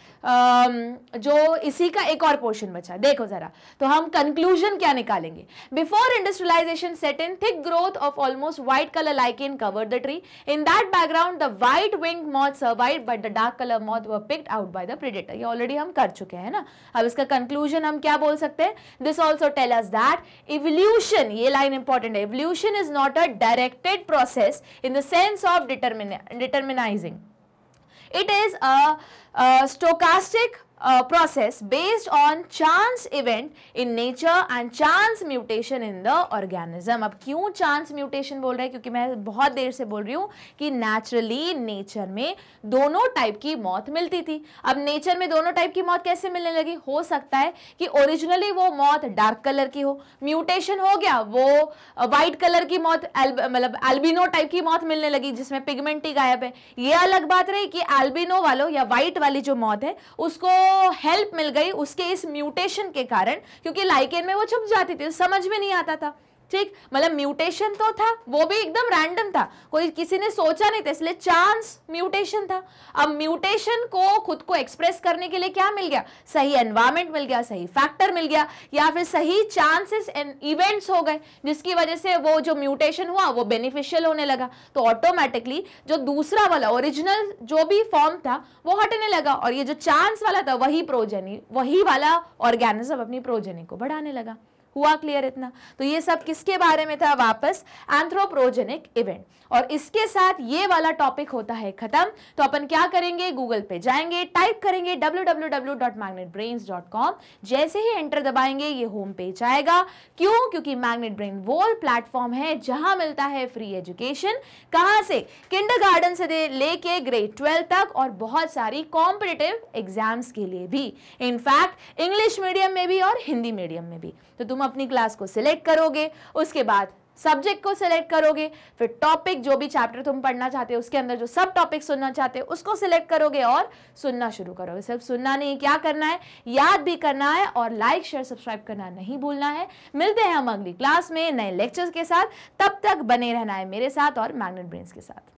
A: जो इसी का एक और पोर्शन बचा देखो ज़रा तो हम कंक्लूजन क्या निकालेंगे before industrialisation set in thick growth of almost white colour lichen cover the tree in that background the white wing moth survive but the dark colour moth were picked out by the predator ये already हम कर चुके हैं ना अब इसका conclusion हम क्या बोल सकते हैं this also tell us that evolution ये लाइन इंपॉर्टेंट है evolution is not a directed process in the sense of determinising It is a, a stochastic uh, process based on chance event in nature and chance mutation in the organism. अब क्यों chance mutation बोल रहे हैं क्योंकि मैं बहुत देर से बोल रही हूँ कि naturally nature में दोनों type की मौत मिलती थी अब nature में दोनों type की मौत कैसे मिलने लगी हो सकता है कि originally वो मौत dark color की हो mutation हो गया वो white color की मौत मतलब albino type की मौत मिलने लगी जिसमें pigment ही गायब है ये अलग बात रही कि albino वालों या white वाली जो मौत है उसको हेल्प मिल गई उसके इस म्यूटेशन के कारण क्योंकि लाइकेन में वो छुप जाती थी समझ में नहीं आता था ठीक मतलब म्यूटेशन तो था वो भी एकदम रैंडम था कोई किसी ने सोचा नहीं था इसलिए चांस म्यूटेशन था अब म्यूटेशन को खुद को एक्सप्रेस करने के लिए क्या मिल गया सही एनवायरमेंट मिल गया सही फैक्टर मिल गया या फिर सही चांसेस एंड इवेंट्स हो गए जिसकी वजह से वो जो म्यूटेशन हुआ वो बेनिफिशियल होने लगा तो ऑटोमेटिकली जो दूसरा वाला ओरिजिनल जो भी फॉर्म था वो हटने लगा और ये जो चांस वाला था वही प्रोजेनी वही वाला ऑर्गेनिज्म अपनी प्रोजेनी को बढ़ाने लगा हुआ क्लियर इतना तो ये सब किसके बारे में था वापस एंथ्रोप्रोजेनिक इवेंट और इसके साथ ये वाला टॉपिक होता है खत्म तो अपन क्या करेंगे गूगल पे जाएंगे टाइप करेंगे www.magnetbrains.com जैसे ही एंटर दबाएंगे ये होम पेज आएगा क्यों क्योंकि मैग्नेट ब्रेन वो प्लेटफॉर्म है जहां मिलता है फ्री एजुकेशन कहां से गार्डन से लेके ग्रेड ट्वेल्व तक और बहुत सारी कॉम्पिटेटिव एग्जाम्स के लिए भी इनफैक्ट इंग्लिश मीडियम में भी और हिंदी मीडियम में भी तो तुम अपनी क्लास को सिलेक्ट करोगे उसके बाद सब्जेक्ट को सिलेक्ट करोगे फिर टॉपिक जो भी चैप्टर तुम पढ़ना चाहते हो उसके अंदर जो सब टॉपिक सुनना चाहते हो उसको सिलेक्ट करोगे और सुनना शुरू करोगे सिर्फ सुनना नहीं क्या करना है याद भी करना है और लाइक शेयर सब्सक्राइब करना नहीं भूलना है मिलते हैं हम अगली क्लास में नए लेक्चर्स के साथ तब तक बने रहना है मेरे साथ और मैग्नेट ब्रेन्स के साथ